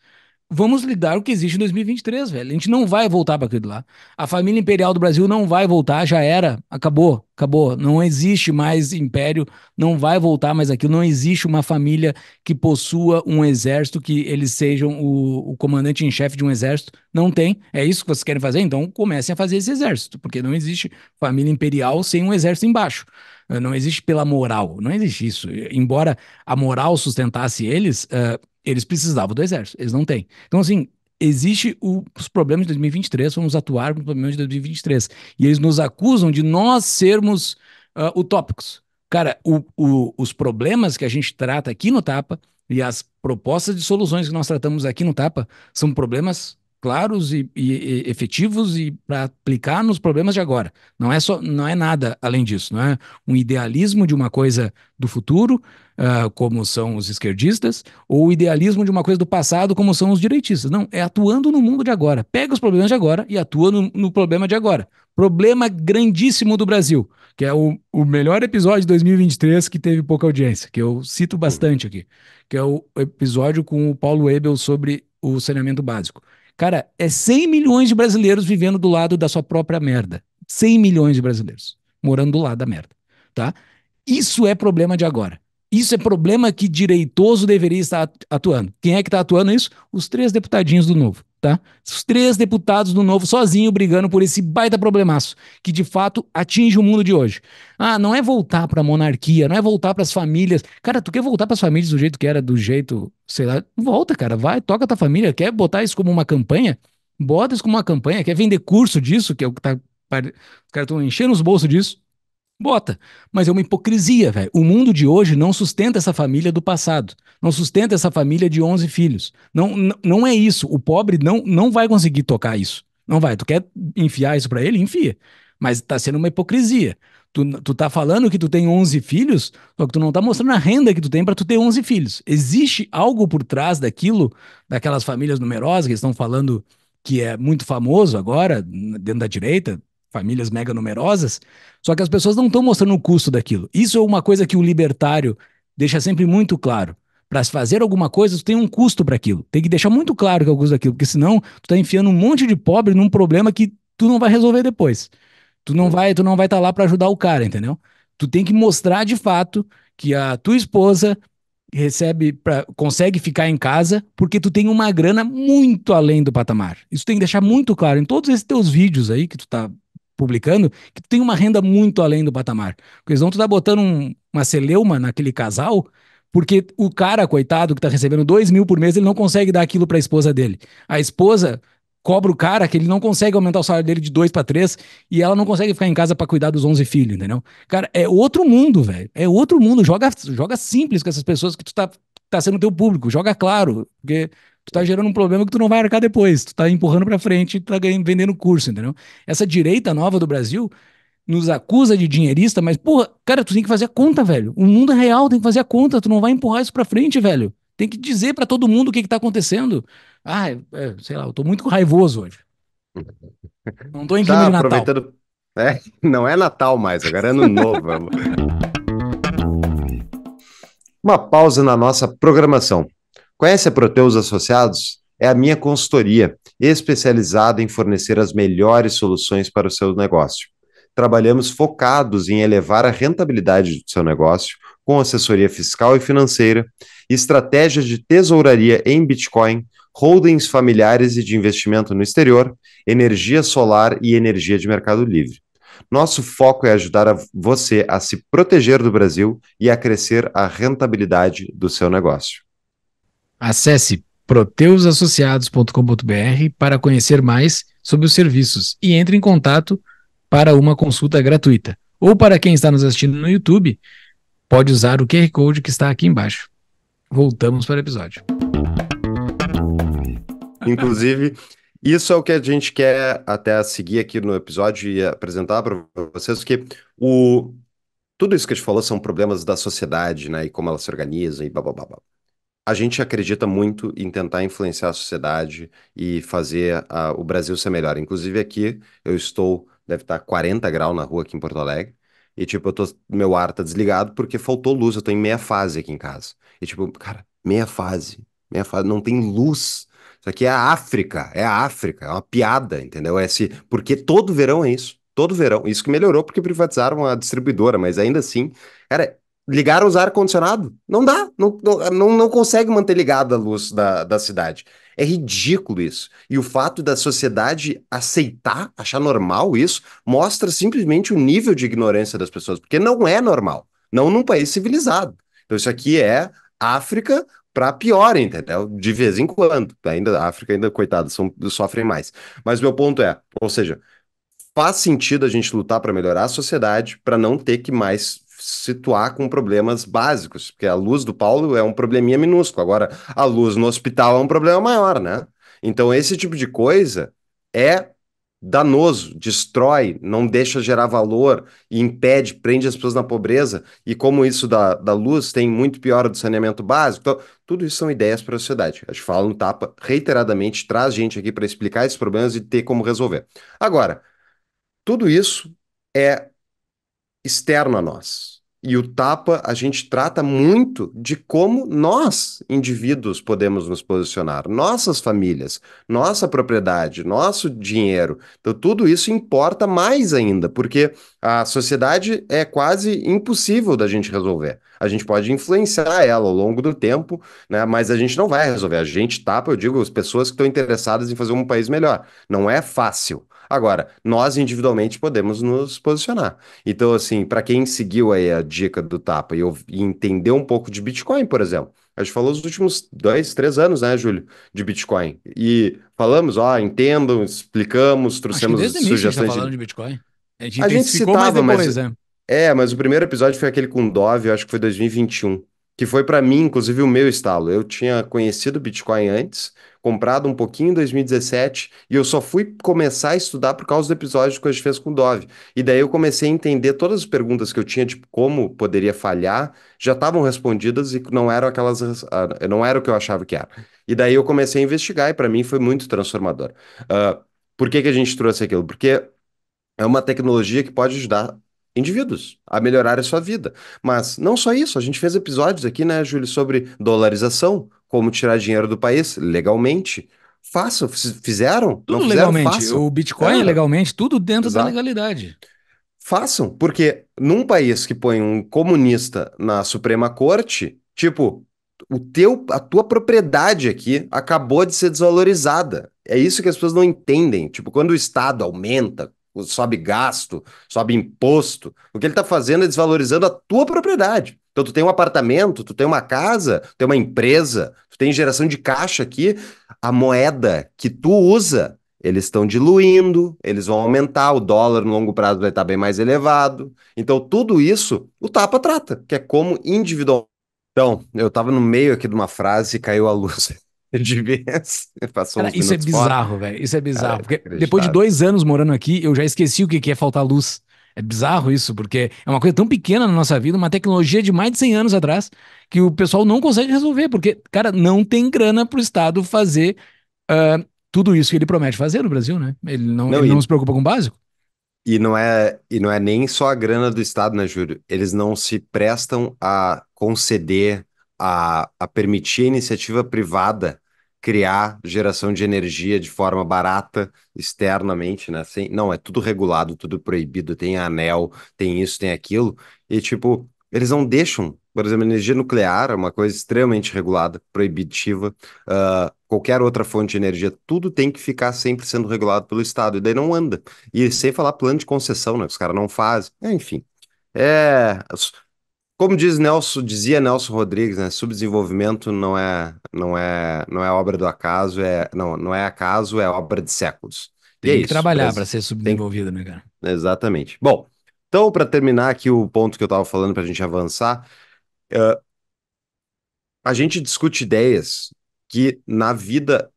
vamos lidar com o que existe em 2023, velho. A gente não vai voltar para aquilo lá. A família imperial do Brasil não vai voltar, já era, acabou, acabou. Não existe mais império, não vai voltar mais aquilo. Não existe uma família que possua um exército, que eles sejam o, o comandante em chefe de um exército. Não tem. É isso que vocês querem fazer? Então comecem a fazer esse exército, porque não existe família imperial sem um exército embaixo. Eh, não existe pela moral, não existe isso. Embora a moral sustentasse eles, uh, eles precisavam do exército, eles não têm. Então, assim, existe o, os problemas de 2023, vamos atuar com os problemas de 2023. E eles nos acusam de nós sermos uh, utópicos. Cara, o, o, os problemas que a gente trata aqui no Tapa e as propostas de soluções que nós tratamos aqui no Tapa são problemas claros e, e, e efetivos e para aplicar nos problemas de agora. Não é só, não é nada além disso, não é um idealismo de uma coisa do futuro, uh, como são os esquerdistas, ou o idealismo de uma coisa do passado, como são os direitistas. Não, é atuando no mundo de agora. Pega os problemas de agora e atua no, no problema de agora. Problema grandíssimo do Brasil, que é o, o melhor episódio de 2023 que teve pouca audiência, que eu cito bastante aqui, que é o episódio com o Paulo Ebel sobre o saneamento básico. Cara, é 100 milhões de brasileiros vivendo do lado da sua própria merda. 100 milhões de brasileiros morando do lado da merda, tá? Isso é problema de agora. Isso é problema que direitoso deveria estar atuando. Quem é que está atuando isso? Os três deputadinhos do Novo. Tá? Os três deputados do Novo sozinho brigando por esse baita problemaço, que de fato atinge o mundo de hoje. Ah, não é voltar para a monarquia, não é voltar para as famílias. Cara, tu quer voltar para as famílias do jeito que era, do jeito, sei lá, volta, cara, vai, toca tua família, quer botar isso como uma campanha? Bota isso como uma campanha, quer vender curso disso, que é o que tá os caras estão enchendo os bolsos disso. Bota. Mas é uma hipocrisia, velho. O mundo de hoje não sustenta essa família do passado. Não sustenta essa família de 11 filhos. Não, não, é isso. O pobre não, não vai conseguir tocar isso. Não vai. Tu quer enfiar isso para ele? Enfia. Mas tá sendo uma hipocrisia. Tu, tu tá falando que tu tem 11 filhos, só que tu não tá mostrando a renda que tu tem para tu ter 11 filhos. Existe algo por trás daquilo, daquelas famílias numerosas que estão falando que é muito famoso agora, dentro da direita, famílias mega numerosas, só que as pessoas não estão mostrando o custo daquilo. Isso é uma coisa que o libertário deixa sempre muito claro. Para se fazer alguma coisa, tu tem um custo para aquilo. Tem que deixar muito claro que é o custo daquilo, porque senão tu está enfiando um monte de pobre num problema que tu não vai resolver depois. Tu não vai, tu não vai estar tá lá para ajudar o cara, entendeu? Tu tem que mostrar de fato que a tua esposa recebe pra, consegue ficar em casa porque tu tem uma grana muito além do patamar. Isso tem que deixar muito claro em todos esses teus vídeos aí que tu tá publicando, que tu tem uma renda muito além do patamar. Porque senão tu tá botando um, uma celeuma naquele casal, porque o cara, coitado, que tá recebendo 2 mil por mês, ele não consegue dar aquilo para a esposa dele. A esposa cobra o cara que ele não consegue aumentar o salário dele de 2 para 3 e ela não consegue ficar em casa para cuidar dos 11 filhos, entendeu? Cara, é outro mundo, velho. É outro mundo. Joga, joga simples com essas pessoas que tu tá, tá sendo teu público. Joga claro, porque Tu tá gerando um problema que tu não vai arcar depois. Tu tá empurrando para frente, tu tá vendendo curso, entendeu? Essa direita nova do Brasil nos acusa de dinheirista, mas porra, cara, tu tem que fazer a conta, velho. O mundo é real tem que fazer a conta, tu não vai empurrar isso para frente, velho. Tem que dizer para todo mundo o que que tá acontecendo. Ah, é, é, sei lá, eu tô muito raivoso hoje. Não tô em clima tá de Natal. Aproveitando... É, não é Natal mais, agora é ano novo. Uma pausa na nossa programação. Conhece a Proteus Associados? É a minha consultoria, especializada em fornecer as melhores soluções para o seu negócio. Trabalhamos focados em elevar a rentabilidade do seu negócio com assessoria fiscal e financeira, estratégias de tesouraria em Bitcoin, holdings familiares e de investimento no exterior, energia solar e energia de mercado livre. Nosso foco é ajudar a você a se proteger do Brasil e a crescer a rentabilidade do seu negócio. Acesse proteusassociados.com.br para conhecer mais sobre os serviços e entre em contato para uma consulta gratuita. Ou para quem está nos assistindo no YouTube, pode usar o QR Code que está aqui embaixo. Voltamos para o episódio. Inclusive, isso é o que a gente quer até seguir aqui no episódio e apresentar para vocês que o tudo isso que a gente falou são problemas da sociedade, né, e como ela se organiza e blá blá blá. blá. A gente acredita muito em tentar influenciar a sociedade e fazer a, o Brasil ser melhor. Inclusive aqui, eu estou, deve estar 40 graus na rua aqui em Porto Alegre, e tipo, eu tô, meu ar tá desligado porque faltou luz, eu tô em meia fase aqui em casa. E tipo, cara, meia fase, meia fase, não tem luz. Isso aqui é a África, é a África, é uma piada, entendeu? É esse, porque todo verão é isso, todo verão. Isso que melhorou porque privatizaram a distribuidora, mas ainda assim, cara, ligar os ar-condicionado. Não dá, não, não, não consegue manter ligada a luz da, da cidade. É ridículo isso. E o fato da sociedade aceitar, achar normal isso, mostra simplesmente o nível de ignorância das pessoas, porque não é normal. Não num país civilizado. Então, isso aqui é África para pior, entendeu? De vez em quando. Ainda, a África, ainda, coitada, são, sofrem mais. Mas meu ponto é: ou seja, faz sentido a gente lutar para melhorar a sociedade, para não ter que mais situar com problemas básicos, porque a luz do Paulo é um probleminha minúsculo. Agora, a luz no hospital é um problema maior, né? Então, esse tipo de coisa é danoso, destrói, não deixa gerar valor e impede, prende as pessoas na pobreza. E como isso da, da luz tem muito pior do saneamento básico, então, tudo isso são ideias para a sociedade. A gente fala no Tapa reiteradamente, traz gente aqui para explicar esses problemas e ter como resolver. Agora, tudo isso é externo a nós e o tapa a gente trata muito de como nós, indivíduos, podemos nos posicionar, nossas famílias, nossa propriedade, nosso dinheiro. Então, tudo isso importa mais ainda, porque a sociedade é quase impossível da gente resolver. A gente pode influenciar ela ao longo do tempo, né? mas a gente não vai resolver. A gente tapa, eu digo, as pessoas que estão interessadas em fazer um país melhor. Não é fácil. Agora, nós individualmente podemos nos posicionar. Então, assim, para quem seguiu aí a dica do Tapa e, e entendeu um pouco de Bitcoin, por exemplo, a gente falou os últimos dois, três anos, né, Júlio, de Bitcoin. E falamos, ó, entendam, explicamos, trouxemos Acho que desde sugestões. A gente tá falando de... Bitcoin. A gente, a gente citava, mas, depois, mas... É. é, mas o primeiro episódio foi aquele com Dove, eu acho que foi 2021 que foi para mim, inclusive, o meu estalo. Eu tinha conhecido Bitcoin antes, comprado um pouquinho em 2017 e eu só fui começar a estudar por causa do episódio que a gente fez com o Dove. E daí eu comecei a entender todas as perguntas que eu tinha, de como poderia falhar, já estavam respondidas e não eram aquelas, ah, não era o que eu achava que era. E daí eu comecei a investigar e para mim foi muito transformador. Uh, por que que a gente trouxe aquilo? Porque é uma tecnologia que pode ajudar indivíduos a melhorar a sua vida. Mas não só isso, a gente fez episódios aqui, né, Júlio, sobre dolarização, como tirar dinheiro do país legalmente. Façam, fizeram, tudo não fizeram, legalmente. Façam. O Bitcoin é. legalmente, tudo dentro Exato. da legalidade. Façam, porque num país que põe um comunista na Suprema Corte, tipo, o teu, a tua propriedade aqui acabou de ser desvalorizada. É isso que as pessoas não entendem. Tipo, quando o Estado aumenta, sobe gasto, sobe imposto, o que ele está fazendo é desvalorizando a tua propriedade. Então tu tem um apartamento, tu tem uma casa, tu tem uma empresa, tu tem geração de caixa aqui, a moeda que tu usa, eles estão diluindo, eles vão aumentar, o dólar no longo prazo vai estar bem mais elevado. Então tudo isso o Tapa trata, que é como individual. Então, eu estava no meio aqui de uma frase e caiu a luz de vez. Passou Cara, isso é bizarro, velho. Isso é bizarro. porque depois de dois anos morando aqui, eu já esqueci o que é faltar luz. É bizarro isso, porque é uma coisa tão pequena na nossa vida, uma tecnologia de mais de 100 anos atrás, que o pessoal não consegue resolver, porque, cara, não tem grana para o Estado fazer uh, tudo isso que ele promete fazer no Brasil, né? Ele não, não, ele e... não se preocupa com o básico. E não, é, e não é nem só a grana do Estado, né, Júlio? Eles não se prestam a conceder, a, a permitir a iniciativa privada criar geração de energia de forma barata externamente, né? Sem, não, é tudo regulado, tudo proibido, tem anel, tem isso, tem aquilo. E, tipo, eles não deixam, por exemplo, energia nuclear é uma coisa extremamente regulada, proibitiva. Uh, qualquer outra fonte de energia, tudo tem que ficar sempre sendo regulado pelo Estado. E daí não anda. E sem falar plano de concessão, né? Os caras não fazem. É, enfim. É, como diz Nelson, dizia Nelson Rodrigues, né? Subdesenvolvimento não é, não é, não é obra do acaso, é não, não é acaso, é obra de séculos. Tem e é que é isso, trabalhar para ser subdesenvolvido, né, cara? Exatamente. Bom, então para terminar aqui o ponto que eu estava falando para a gente avançar, uh, a gente discute ideias que na vida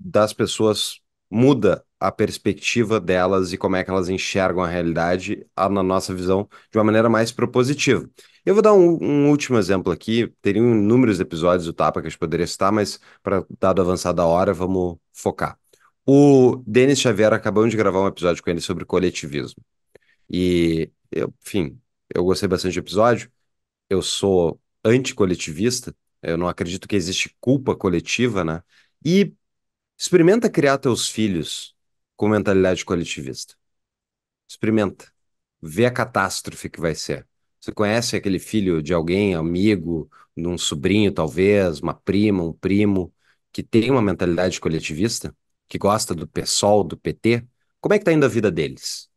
das pessoas muda a perspectiva delas e como é que elas enxergam a realidade, a, na nossa visão, de uma maneira mais propositiva. Eu vou dar um, um último exemplo aqui, teriam inúmeros episódios do Tapa que a gente poderia citar, mas para dado avançada a hora, vamos focar. O Denis Xavier acabou de gravar um episódio com ele sobre coletivismo. E, eu, enfim, eu gostei bastante do episódio, eu sou anticoletivista, eu não acredito que existe culpa coletiva, né? E experimenta criar teus filhos com mentalidade coletivista. Experimenta. Vê a catástrofe que vai ser. Você conhece aquele filho de alguém, amigo, de um sobrinho, talvez, uma prima, um primo, que tem uma mentalidade coletivista, que gosta do PSOL, do PT? Como é que tá indo a vida deles?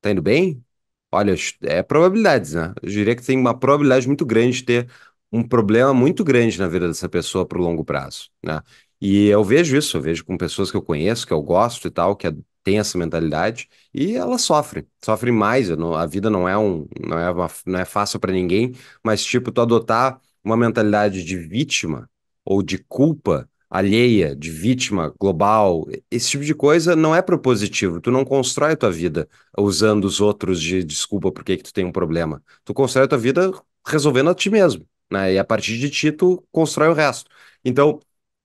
Tá indo bem? Olha, é probabilidades, né? Eu diria que tem uma probabilidade muito grande de ter um problema muito grande na vida dessa pessoa para o longo prazo, né? E eu vejo isso, eu vejo com pessoas que eu conheço, que eu gosto e tal, que é, tem essa mentalidade, e elas sofrem, sofrem mais. Não, a vida não é um, não é, uma, não é fácil para ninguém, mas tipo, tu adotar uma mentalidade de vítima ou de culpa alheia, de vítima global, esse tipo de coisa não é propositivo. Tu não constrói a tua vida usando os outros de desculpa porque que tu tem um problema. Tu constrói a tua vida resolvendo a ti mesmo, né? E a partir de ti tu constrói o resto. Então,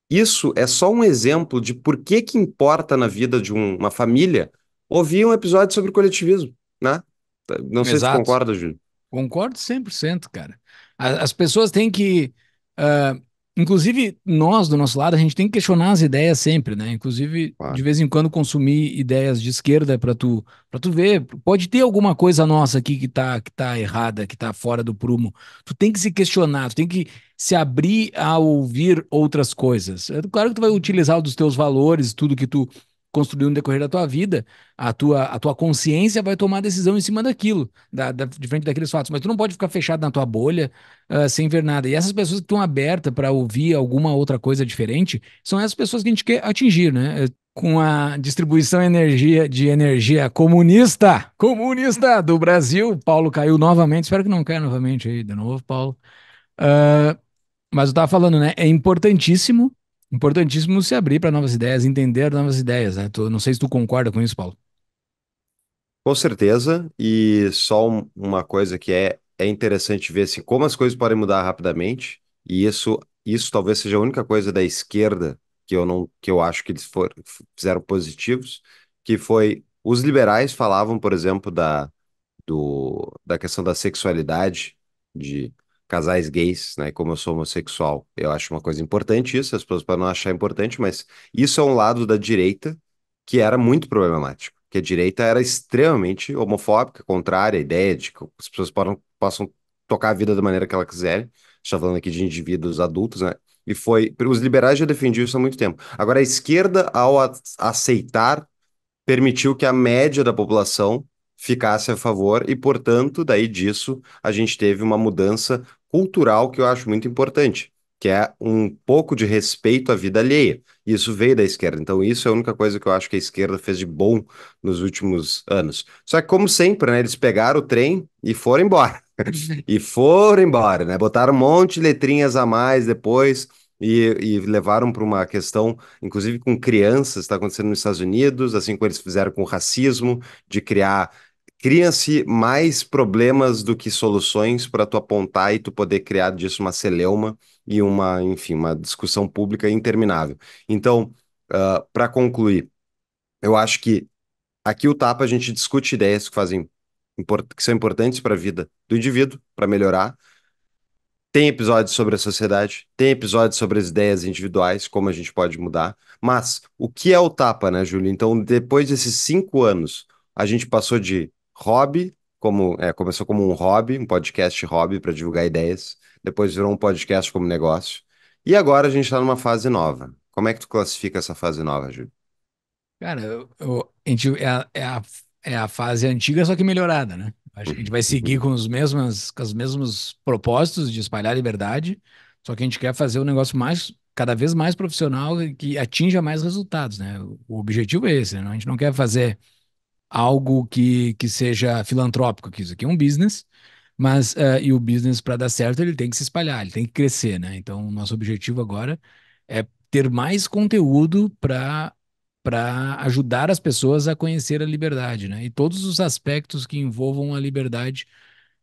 isso é só um exemplo de por que, que importa na vida de um, uma família ouvir um episódio sobre coletivismo, né? Tá, não sei Exato. se concorda, Júlio. Concordo 100%, cara. As pessoas têm que uh, Inclusive, nós, do nosso lado, a gente tem que questionar as ideias sempre, né? Inclusive, claro. de vez em quando, consumir ideias de esquerda para tu, pra tu ver. Pode ter alguma coisa nossa aqui que tá, que tá errada, que tá fora do prumo. Tu tem que se questionar, tu tem que se abrir a ouvir outras coisas. É claro que tu vai utilizar dos teus valores, tudo que tu construiu no decorrer da tua vida, a tua, a tua consciência vai tomar decisão em cima daquilo, da, da, de frente daqueles fatos. Mas tu não pode ficar fechado na tua bolha uh, sem ver nada. E essas pessoas que estão abertas para ouvir alguma outra coisa diferente são essas pessoas que a gente quer atingir, né? É, com a distribuição energia, de energia comunista, comunista do Brasil, Paulo caiu novamente. Espero que não caia novamente aí de novo, Paulo. Uh, mas eu estava falando, né? É importantíssimo importantíssimo se abrir para novas ideias, entender novas ideias, né? Tu, não sei se tu concorda com isso, Paulo. Com certeza, e só uma coisa que é, é interessante ver assim, como as coisas podem mudar rapidamente, e isso, isso talvez seja a única coisa da esquerda que eu não que eu acho que eles for, fizeram positivos, que foi os liberais falavam, por exemplo, da, do, da questão da sexualidade, de casais gays, né? Como eu sou homossexual. Eu acho uma coisa importante isso, as pessoas podem não achar importante, mas isso é um lado da direita que era muito problemático. Que a direita era extremamente homofóbica, contrária à ideia de que as pessoas podem, possam tocar a vida da maneira que elas quiserem. Estou falando aqui de indivíduos adultos, né? E foi. Os liberais já defendiam isso há muito tempo. Agora, a esquerda, ao aceitar, permitiu que a média da população ficasse a favor e, portanto, daí disso a gente teve uma mudança cultural que eu acho muito importante, que é um pouco de respeito à vida alheia. Isso veio da esquerda. Então, isso é a única coisa que eu acho que a esquerda fez de bom nos últimos anos. Só que, como sempre, né, eles pegaram o trem e foram embora. e foram embora, né? Botaram um monte de letrinhas a mais depois. E, e, levaram para uma questão, inclusive com crianças, está acontecendo nos Estados Unidos, assim como eles fizeram com o racismo, de criar criam-se mais problemas do que soluções para tu apontar e tu poder criar disso uma celeuma e uma, enfim, uma discussão pública interminável. Então, uh, ah, para concluir, eu acho que aqui o TAPA a gente discute ideias que fazem que são importantes para a vida do indivíduo, para melhorar. Tem episódios sobre a sociedade, tem episódios sobre as ideias individuais, como a gente pode mudar. Mas o que é o TAPA, né, Júlio? Então, depois desses cinco anos, a gente passou de hobby, como é, começou como um hobby, um podcast hobby para divulgar ideias, depois virou um podcast como negócio. E agora a gente está numa fase nova. Como é que tu classifica essa fase nova, Júlio? Cara, eu, eu, a gente, é, a, é, a, é a fase antiga, só que melhorada, né? Acho que a gente vai seguir uhum. com os mesmos, com os mesmos propósitos de espalhar liberdade, só que a gente quer fazer um negócio mais, cada vez mais profissional que atinja mais resultados, né? O objetivo é esse, né? A gente não quer fazer algo que, que seja filantrópico, que isso aqui é um business, mas uh, e o business para dar certo ele tem que se espalhar, ele tem que crescer, né? Então nosso objetivo agora é ter mais conteúdo para para ajudar as pessoas a conhecer a liberdade, né? E todos os aspectos que envolvam a liberdade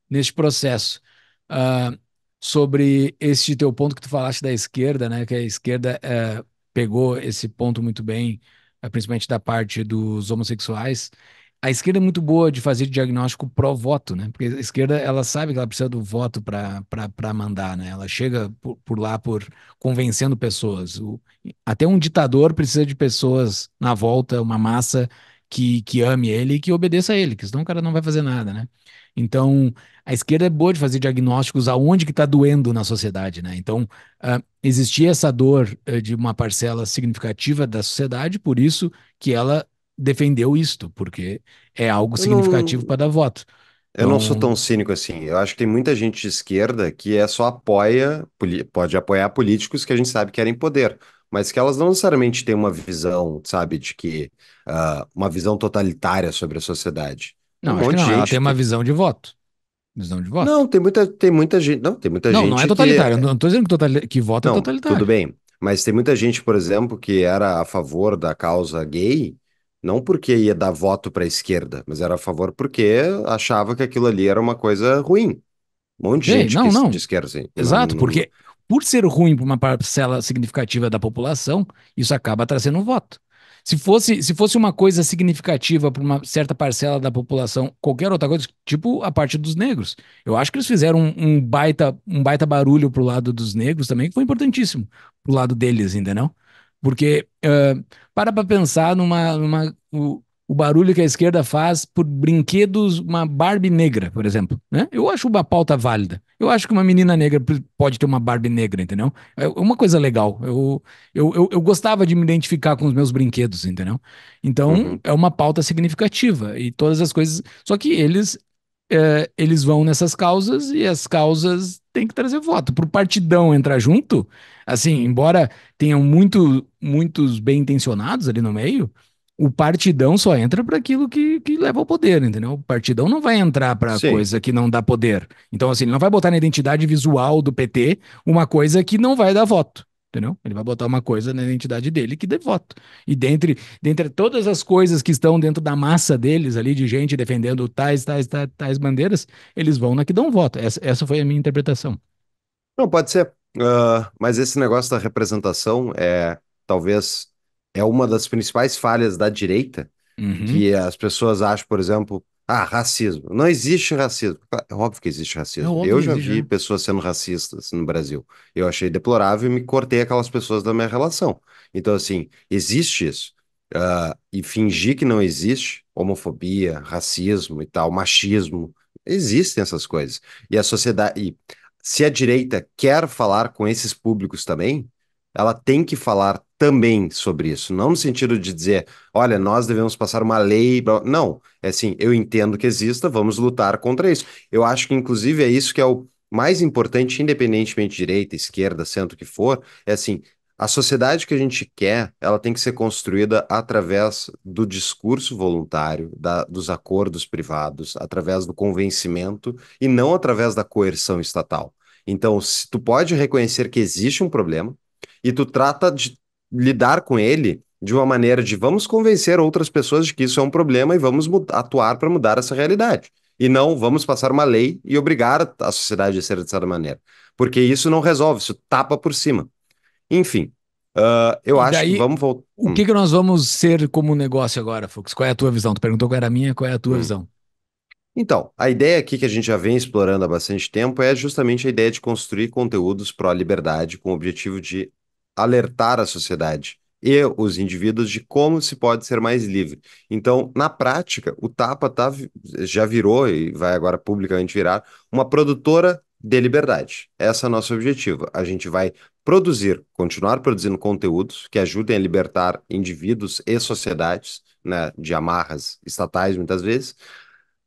neste processo. Uh, sobre este teu ponto que tu falaste da esquerda, né? Que a esquerda uh, pegou esse ponto muito bem, eh, principalmente da parte dos homossexuais a esquerda é muito boa de fazer diagnóstico pró-voto, né? Porque a esquerda, ela sabe que ela precisa do voto para mandar, né? Ela chega por, por lá por convencendo pessoas. O, até um ditador precisa de pessoas na volta, uma massa que, que ame ele e que obedeça a ele, que senão o cara não vai fazer nada, né? Então, a esquerda é boa de fazer diagnósticos aonde que está doendo na sociedade, né? Então, uh, existia essa dor uh, de uma parcela significativa da sociedade, por isso que ela defendeu isto, porque é algo significativo para dar voto. Eu não sou então tão cínico assim. Eu acho que tem muita gente de esquerda que é só apoia, pode apoiar políticos que a gente sabe querem poder, mas que elas não necessariamente têm uma visão, sabe, de que uh, uma visão totalitária sobre a sociedade. Não, um acho que não. Ela tem uma visão de voto. Visão de voto. Não, tem muita, tem muita gente. Não, tem muita não, gente. Não, não é totalitário. Que... Eu não estou dizendo que, total... que voto é não, é totalitário. Tudo bem. Mas tem muita gente, por exemplo, que era a favor da causa gay não porque ia dar voto para a esquerda, mas era a favor porque achava que aquilo ali era uma coisa ruim. Um monte de Ei, gente não, que, não. de esquerda, assim. Exato, não, porque por ser ruim para uma parcela significativa da população, isso acaba trazendo um voto. Se fosse, se fosse uma coisa significativa para uma certa parcela da população, qualquer outra coisa, tipo a parte dos negros. Eu acho que eles fizeram um, um baita, um baita barulho pro lado dos negros também, que foi importantíssimo pro lado deles, ainda não? Porque uh, para para pensar numa, numa o, o, barulho que a esquerda faz por brinquedos, uma Barbie negra, por exemplo. Né? Eu acho uma pauta válida. Eu acho que uma menina negra pode ter uma Barbie negra, entendeu? É uma coisa legal. Eu, eu, eu, eu gostava de me identificar com os meus brinquedos, entendeu? Então, uhum. é uma pauta significativa. E todas as coisas. Só que eles é, eles vão nessas causas e as causas têm que trazer voto. Para o partidão entrar junto, assim, embora tenham muito, muitos bem intencionados ali no meio, o partidão só entra para aquilo que, que leva ao poder, entendeu? O partidão não vai entrar para coisa que não dá poder. Então, assim, ele não vai botar na identidade visual do PT uma coisa que não vai dar voto entendeu? Ele vai botar uma coisa na identidade dele que dê voto. E dentre, dentre todas as coisas que estão dentro da massa deles ali, de gente defendendo tais, tais, tais, tais bandeiras, eles vão na que dão voto. Essa, essa foi a minha interpretação. Não, pode ser. Uh, mas esse negócio da representação é, talvez, é uma das principais falhas da direita, uhum. que as pessoas acham, por exemplo, ah, racismo. Não existe racismo. É óbvio que existe é racismo. eu já existe, vi né? pessoas sendo racistas no Brasil. Eu achei deplorável e me cortei aquelas pessoas da minha relação. Então, assim, existe isso. Uh, e fingir que não existe homofobia, racismo e tal, machismo. Existem essas coisas. E a sociedade. E se a direita quer falar com esses públicos também, ela tem que falar também sobre isso. Não no sentido de dizer, olha, nós devemos passar uma lei. Não. É assim, eu entendo que exista, vamos lutar contra isso. Eu acho que, inclusive, é isso que é o mais importante, independentemente de direita, esquerda, centro que for. É assim, a sociedade que a gente quer, ela tem que ser construída através do discurso voluntário, da, dos acordos privados, através do convencimento e não através da coerção estatal. Então, se tu pode reconhecer que existe um problema, e tu trata de lidar com ele de uma maneira de vamos convencer outras pessoas de que isso é um problema e vamos atuar para mudar essa realidade. E não vamos passar uma lei e obrigar a sociedade a ser dessa maneira. Porque isso não resolve, isso tapa por cima. Enfim, uh, eu e acho daí, que vamos voltar. O hum. que, que nós vamos ser como negócio agora, Fux? Qual é a tua visão? Tu perguntou qual era a minha, qual é a tua hum. visão? Então, a ideia aqui que a gente já vem explorando há bastante tempo é justamente a ideia de construir conteúdos pró-liberdade com o objetivo de alertar a sociedade e os indivíduos de como se pode ser mais livre. Então, na prática, o Tapa tá, já virou e vai agora publicamente virar uma produtora de liberdade. Esse é o nosso objetivo. A gente vai produzir, continuar produzindo conteúdos que ajudem a libertar indivíduos e sociedades né, de amarras estatais, muitas vezes,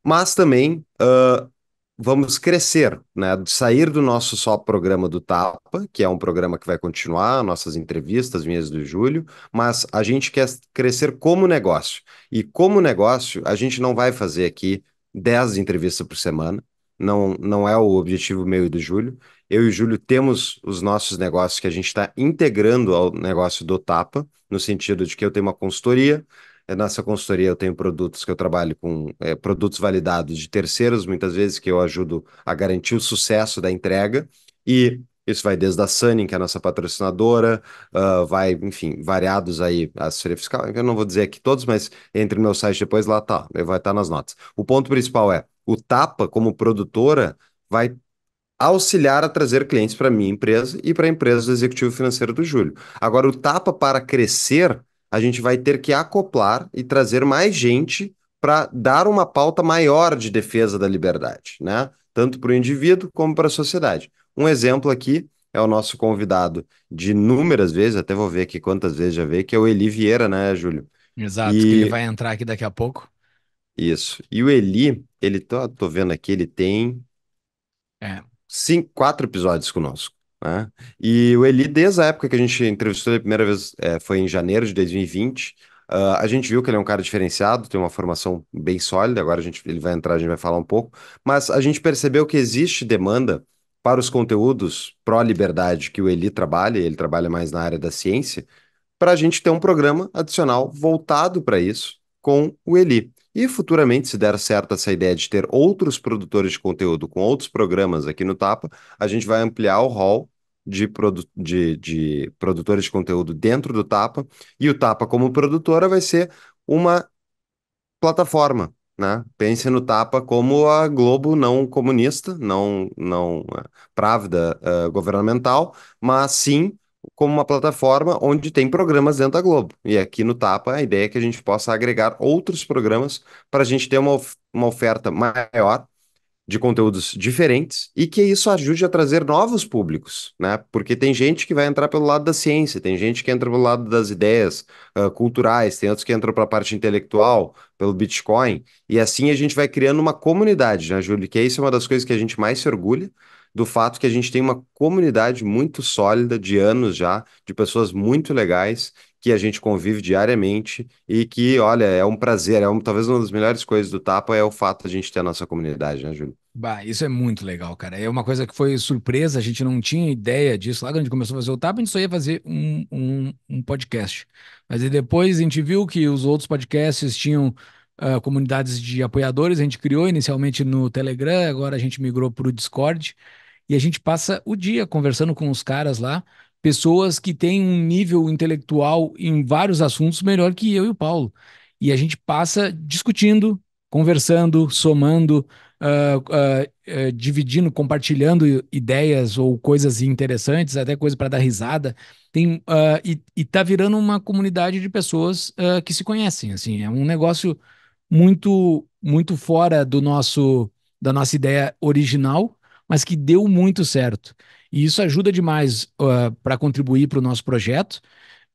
mas também uh, vamos crescer, né? Sair do nosso só programa do Tapa, que é um programa que vai continuar, nossas entrevistas, minhas do Julho, mas a gente quer crescer como negócio. E como negócio, a gente não vai fazer aqui 10 entrevistas por semana, não, não é o objetivo meu e do Júlio. Eu e o Júlio temos os nossos negócios que a gente está integrando ao negócio do Tapa, no sentido de que eu tenho uma consultoria, é, nessa consultoria eu tenho produtos que eu trabalho com é, produtos validados de terceiros, muitas vezes que eu ajudo a garantir o sucesso da entrega. E isso vai desde a Sunning, que é a nossa patrocinadora, uh, vai, enfim, variados aí a assessoria fiscal. Eu não vou dizer aqui todos, mas entre no meu site depois, lá tá, vai estar tá nas notas. O ponto principal é, o Tapa, como produtora, vai auxiliar a trazer clientes para minha empresa e para a empresa do executivo financeiro do Júlio. Agora, o Tapa para crescer a gente vai ter que acoplar e trazer mais gente para dar uma pauta maior de defesa da liberdade, né? tanto para o indivíduo como para a sociedade. Um exemplo aqui é o nosso convidado de inúmeras vezes, até vou ver aqui quantas vezes já veio, que é o Eli Vieira, né, Júlio? Exato, e... que ele vai entrar aqui daqui a pouco. Isso. E o Eli, ele tô, tô vendo aqui, ele tem é. cinco, quatro episódios conosco né? E o Eli, desde a época que a gente entrevistou ele a primeira vez, é, foi em janeiro de 2020, Uh, ah, a gente viu que ele é um cara diferenciado, tem uma formação bem sólida. Agora a gente, ele vai entrar, a gente vai falar um pouco. Mas a gente percebeu que existe demanda para os conteúdos pró-liberdade que o Eli trabalha, ele trabalha mais na área da ciência, para a gente ter um programa adicional voltado para isso com o Eli. E futuramente, se der certo essa ideia de ter outros produtores de conteúdo com outros programas aqui no Tapa, a gente vai ampliar o hall de, produ de, de produtores de conteúdo dentro do Tapa. E o Tapa, como produtora, vai ser uma plataforma. Né? Pense no Tapa como a Globo não comunista, não, não uh, eh, právida uh, eh, governamental, mas sim como uma plataforma onde tem programas dentro da Globo. E aqui no Tapa, a ideia é que a gente possa agregar outros programas para a gente ter uma, of uma oferta maior de conteúdos diferentes e que isso ajude a trazer novos públicos, né? Porque tem gente que vai entrar pelo lado da ciência, tem gente que entra pelo lado das ideias uh, culturais, tem outros que entram para a parte intelectual, pelo Bitcoin, e assim a gente vai criando uma comunidade, né, Júlio? Que isso é uma das coisas que a gente mais se orgulha, do fato que a gente tem uma comunidade muito sólida de anos já, de pessoas muito legais que a gente convive diariamente e que, olha, é um prazer, é um, talvez uma das melhores coisas do Tapa é o fato de a gente ter a nossa comunidade, né, Júlio? Bah, isso é muito legal, cara. É uma coisa que foi surpresa, a gente não tinha ideia disso. Lá quando a gente começou a fazer o Tapa, a gente só ia fazer um, um, um podcast. Mas aí depois a gente viu que os outros podcasts tinham uh, comunidades de apoiadores, a gente criou inicialmente no Telegram, agora a gente migrou para o Discord e a gente passa o dia conversando com os caras lá, pessoas que têm um nível intelectual em vários assuntos melhor que eu e o Paulo. E a gente passa discutindo, conversando, somando, uh, uh, uh, dividindo, compartilhando ideias ou coisas interessantes, até coisa para dar risada. Tem, ah, e, está virando uma comunidade de pessoas que se conhecem. Assim, é um negócio muito, muito fora do nosso da nossa ideia original mas que deu muito certo. E isso ajuda demais uh, ah, para contribuir para o nosso projeto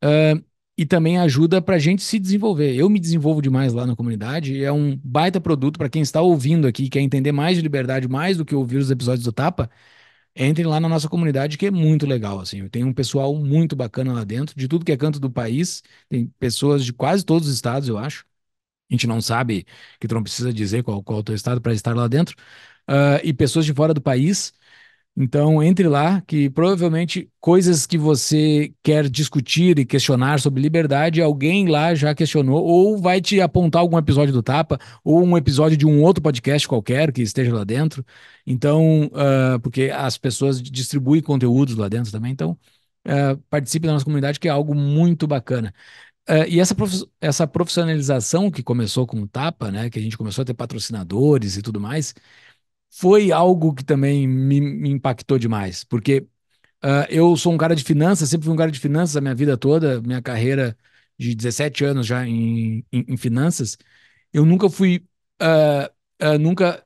uh, e também ajuda para a gente se desenvolver. Eu me desenvolvo demais lá na comunidade é um baita produto para quem está ouvindo aqui e quer entender mais de liberdade, mais do que ouvir os episódios do Tapa. Entrem lá na nossa comunidade, que é muito legal. Assim, tem um pessoal muito bacana lá dentro, de tudo que é canto do país. Tem pessoas de quase todos os estados, eu acho. A gente não sabe que tu não precisa dizer qual, qual é o teu estado para estar lá dentro, uh, e pessoas de fora do país. Então, entre lá, que provavelmente coisas que você quer discutir e questionar sobre liberdade, alguém lá já questionou, ou vai te apontar algum episódio do Tapa, ou um episódio de um outro podcast qualquer que esteja lá dentro. Então, uh, porque as pessoas distribuem conteúdos lá dentro também. Então, uh, participe da nossa comunidade, que é algo muito bacana. Uh, e essa, prof... essa profissionalização que começou com o Tapa, né, que a gente começou a ter patrocinadores e tudo mais foi algo que também me, me impactou demais, porque uh, eu sou um cara de finanças, sempre fui um cara de finanças a minha vida toda, minha carreira de 17 anos já em, em, em finanças, eu nunca fui, uh, uh, nunca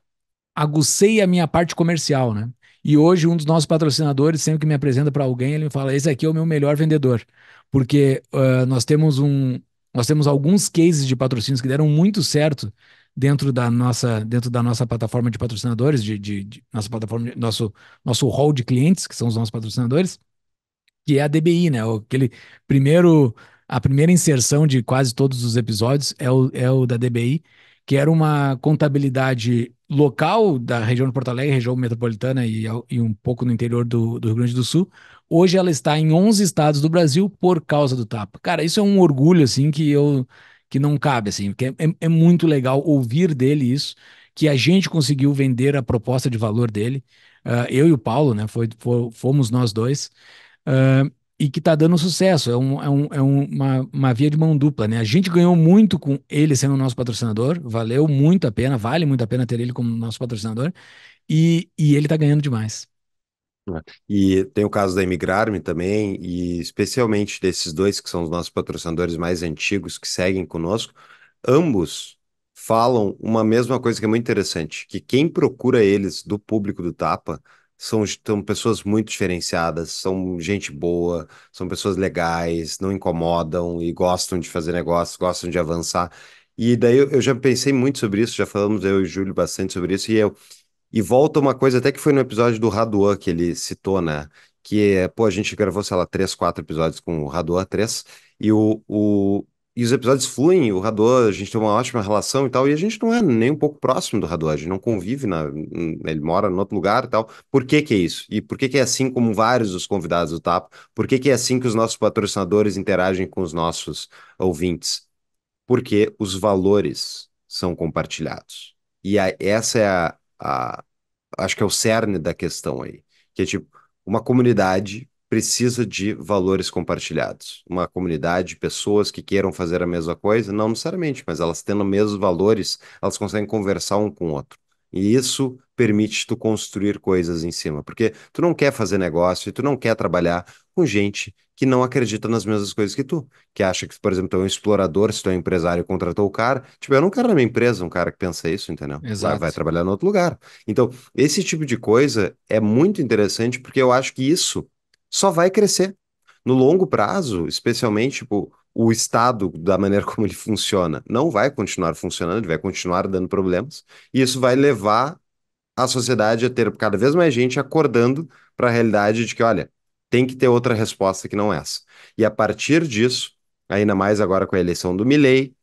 agucei a minha parte comercial, né? E hoje um dos nossos patrocinadores, sempre que me apresenta para alguém, ele me fala, esse aqui é o meu melhor vendedor, porque nós temos um, nós temos alguns cases de patrocínios que deram muito certo dentro da nossa, dentro da nossa plataforma de patrocinadores, de, de, de nossa plataforma, nosso, nosso hall de clientes, que são os nossos patrocinadores, que é a DBI, né? Aquele primeiro, a primeira inserção de quase todos os episódios é o, é o da DBI, que era uma contabilidade local da região de Porto Alegre, região metropolitana e, e um pouco no interior do, do, Rio Grande do Sul. Hoje ela está em 11 estados do Brasil por causa do tapa Cara, isso é um orgulho, assim, que eu que não cabe, assim, porque é, é muito legal ouvir dele isso, que a gente conseguiu vender a proposta de valor dele, uh, eu e o Paulo, né, foi, fomos nós dois, uh, e que está dando sucesso, é, um, é, um, é uma, uma via de mão dupla, né, a gente ganhou muito com ele sendo nosso patrocinador, valeu muito a pena, vale muito a pena ter ele como nosso patrocinador, e, e ele está ganhando demais. Né? E tem o caso da Emigrar-me também, e especialmente desses dois que são os nossos patrocinadores mais antigos que seguem conosco, ambos falam uma mesma coisa que é muito interessante, que quem procura eles do público do Tapa são, são pessoas muito diferenciadas, são gente boa, são pessoas legais, não incomodam e gostam de fazer negócios, gostam de avançar. E daí eu, eu já pensei muito sobre isso, já falamos eu e o Júlio bastante sobre isso, e eu e volta uma coisa, até que foi no episódio do Raduan que ele citou, né? Que é, pô, a gente gravou, sei lá, três, quatro episódios com o Raduan 3, e o, o, e os episódios fluem, o Raduã a gente tem uma ótima relação e tal, e a gente não é nem um pouco próximo do Raduã a gente não convive, na, ele mora em outro lugar e tal. Por que que é isso? E por que que é assim como vários dos convidados do Tapo? Por que que é assim que os nossos patrocinadores interagem com os nossos ouvintes? Porque os valores são compartilhados. E a, essa é a, a, acho que é o cerne da questão aí, que é tipo, uma comunidade precisa de valores compartilhados. Uma comunidade de pessoas que queiram fazer a mesma coisa, não necessariamente, mas elas tendo os mesmos valores, elas conseguem conversar um com o outro. E isso permite tu construir coisas em cima, porque tu não quer fazer negócio, tu não quer trabalhar com gente que não acredita nas mesmas coisas que tu, que acha que, por exemplo, tu é um explorador, se tu é um empresário e contratou o cara, tipo, eu não quero na minha empresa um cara que pensa isso, entendeu? Exato. Vai, vai trabalhar em outro lugar. Então, esse tipo de coisa é muito interessante porque eu acho que isso só vai crescer. No longo prazo, especialmente, tipo, o Estado, da maneira como ele funciona, não vai continuar funcionando, ele vai continuar dando problemas, e isso vai levar a sociedade a ter cada vez mais gente acordando para a realidade de que, olha, tem que ter outra resposta que não essa. E a partir disso, ainda mais agora com a eleição do Milley,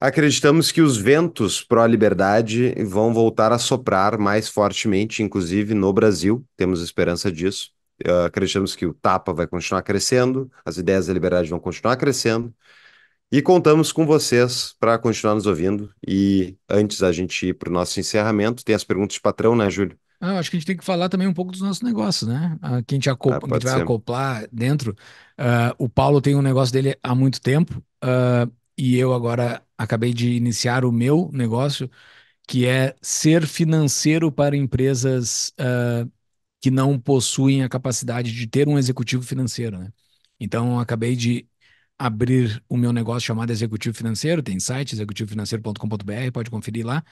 acreditamos que os ventos pró-liberdade vão voltar a soprar mais fortemente, inclusive no Brasil, temos esperança disso. Uh, acreditamos que o tapa vai continuar crescendo, as ideias da liberdade vão continuar crescendo. E contamos com vocês para continuar nos ouvindo. E antes da gente ir para o nosso encerramento, tem as perguntas de patrão, né, Júlio? Ah, acho que a gente tem que falar também um pouco dos nossos negócios, né? Ah, que a gente, ah, a gente vai ser. acoplar dentro. Uh, o Paulo tem um negócio dele há muito tempo, uh, e eu agora acabei de iniciar o meu negócio, que é ser financeiro para empresas uh, que não possuem a capacidade de ter um executivo financeiro, né? Então, acabei de abrir o meu negócio chamado Executivo Financeiro, tem site executivofinanceiro.com.br, pode conferir lá.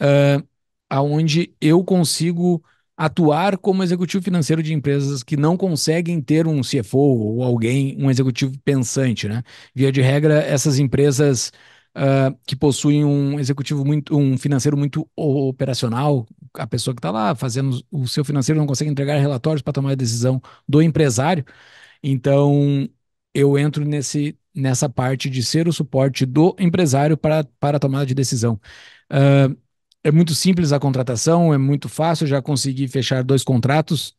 Uh, aonde eu consigo atuar como executivo financeiro de empresas que não conseguem ter um CFO ou alguém, um executivo pensante, né? Via de regra, essas empresas uh, que possuem um executivo muito, um financeiro muito operacional, a pessoa que está lá fazendo o seu financeiro não consegue entregar relatórios para tomar a decisão do empresário. Então, eu entro nesse nessa parte de ser o suporte do empresário para, para a tomada de decisão. Uh, é muito simples a contratação, é muito fácil. Já consegui fechar dois contratos,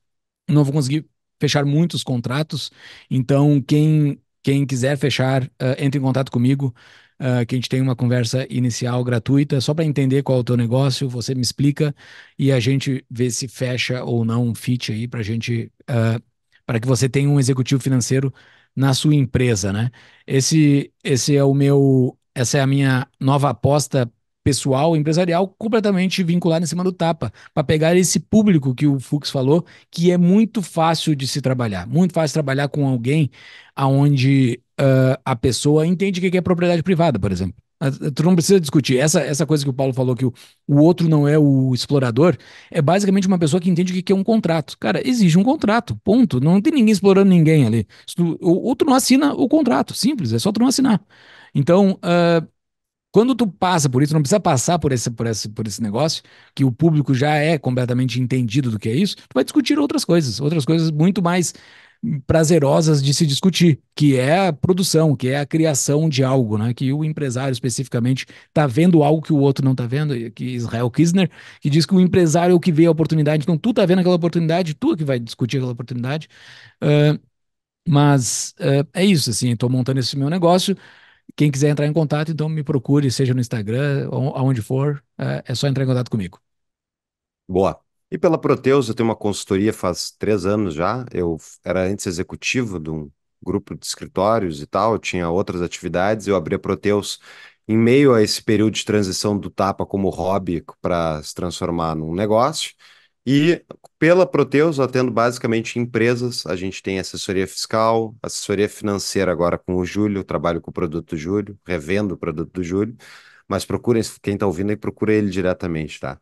não vou conseguir fechar muitos contratos. Então, quem, quem quiser fechar, uh, entre em contato comigo, uh, que a gente tem uma conversa inicial gratuita, só para entender qual é o teu negócio. Você me explica e a gente vê se fecha ou não um fit aí para gente. Uh, ah, para que você tenha um executivo financeiro na sua empresa, né? Esse, esse é o meu, essa é a minha nova aposta pessoal, empresarial, completamente vinculado em cima do tapa, para pegar esse público que o Fux falou, que é muito fácil de se trabalhar, muito fácil trabalhar com alguém aonde uh, a pessoa entende o que é propriedade privada, por exemplo. Ah, tu não precisa discutir. Essa, essa coisa que o Paulo falou, que o, o outro não é o explorador, é basicamente uma pessoa que entende o que, é um contrato. Cara, exige um contrato, ponto. Não tem ninguém explorando ninguém ali. Tu, outro não assina o contrato, simples, é só tu não assinar. Então, uh, quando tu passa por isso, não precisa passar por esse, por esse, por esse negócio, que o público já é completamente entendido do que é isso, tu vai discutir outras coisas, outras coisas muito mais prazerosas de se discutir, que é a produção, que é a criação de algo, né? Que o empresário especificamente está vendo algo que o outro não está vendo, que Israel Kisner, que diz que o empresário é o que vê a oportunidade, então tu está vendo aquela oportunidade, tu é que vai discutir aquela oportunidade. Uh, mas uh, é isso, assim, estou montando esse meu negócio, quem quiser entrar em contato, então me procure, seja no Instagram, aonde for, é, é só entrar em contato comigo. Boa. E pela Proteus, eu tenho uma consultoria faz três anos já. Eu era antes executivo de um grupo de escritórios e tal, tinha outras atividades. Eu abri a Proteus em meio a esse período de transição do Tapa como hobby para se transformar num negócio. E pela Proteus, atendo basicamente empresas, a gente tem assessoria fiscal, assessoria financeira agora com o Júlio, trabalho com o produto do Júlio, revendo o produto do Júlio, mas procurem, quem está ouvindo aí, procurem ele diretamente, tá?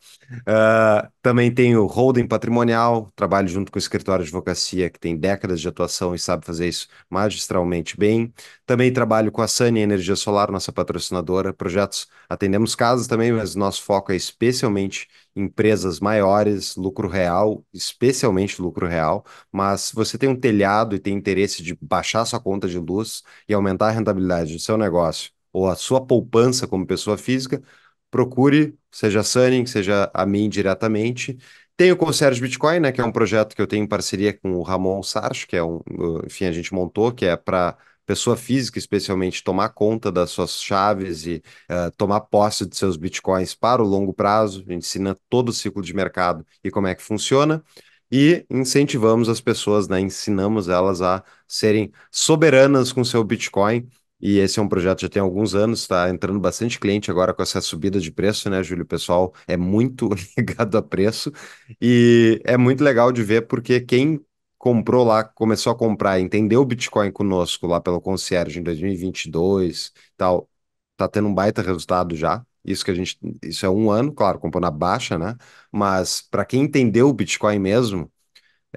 Uh, também tenho Holding Patrimonial, trabalho junto com o escritório de advocacia que tem décadas de atuação e sabe fazer isso magistralmente bem. Também trabalho com a Sunny Energia Solar, nossa patrocinadora, projetos, atendemos casas também, mas nosso foco é especialmente empresas maiores, lucro real, especialmente lucro real, mas se você tem um telhado e tem interesse de baixar sua conta de luz e aumentar a rentabilidade do seu negócio, ou a sua poupança como pessoa física, procure, seja a Sunning, seja a mim diretamente. Tem o Concierge Bitcoin, né, que é um projeto que eu tenho em parceria com o Ramon Sarch, que é um, enfim, a gente montou, que é para pessoa física, especialmente, tomar conta das suas chaves e uh, tomar posse de seus bitcoins para o longo prazo. A gente ensina todo o ciclo de mercado e como é que funciona. E incentivamos as pessoas, né, ensinamos elas a serem soberanas com seu Bitcoin e esse é um projeto já tem alguns anos, está entrando bastante cliente agora com essa subida de preço, né, Júlio? O pessoal é muito ligado a preço e é muito legal de ver porque quem comprou lá, começou a comprar, entendeu o Bitcoin conosco lá pelo Concierge em 2022 tal, tá tendo um baita resultado já. Isso que a gente, isso é um ano, claro, comprou na baixa, né? Mas para quem entendeu o Bitcoin mesmo,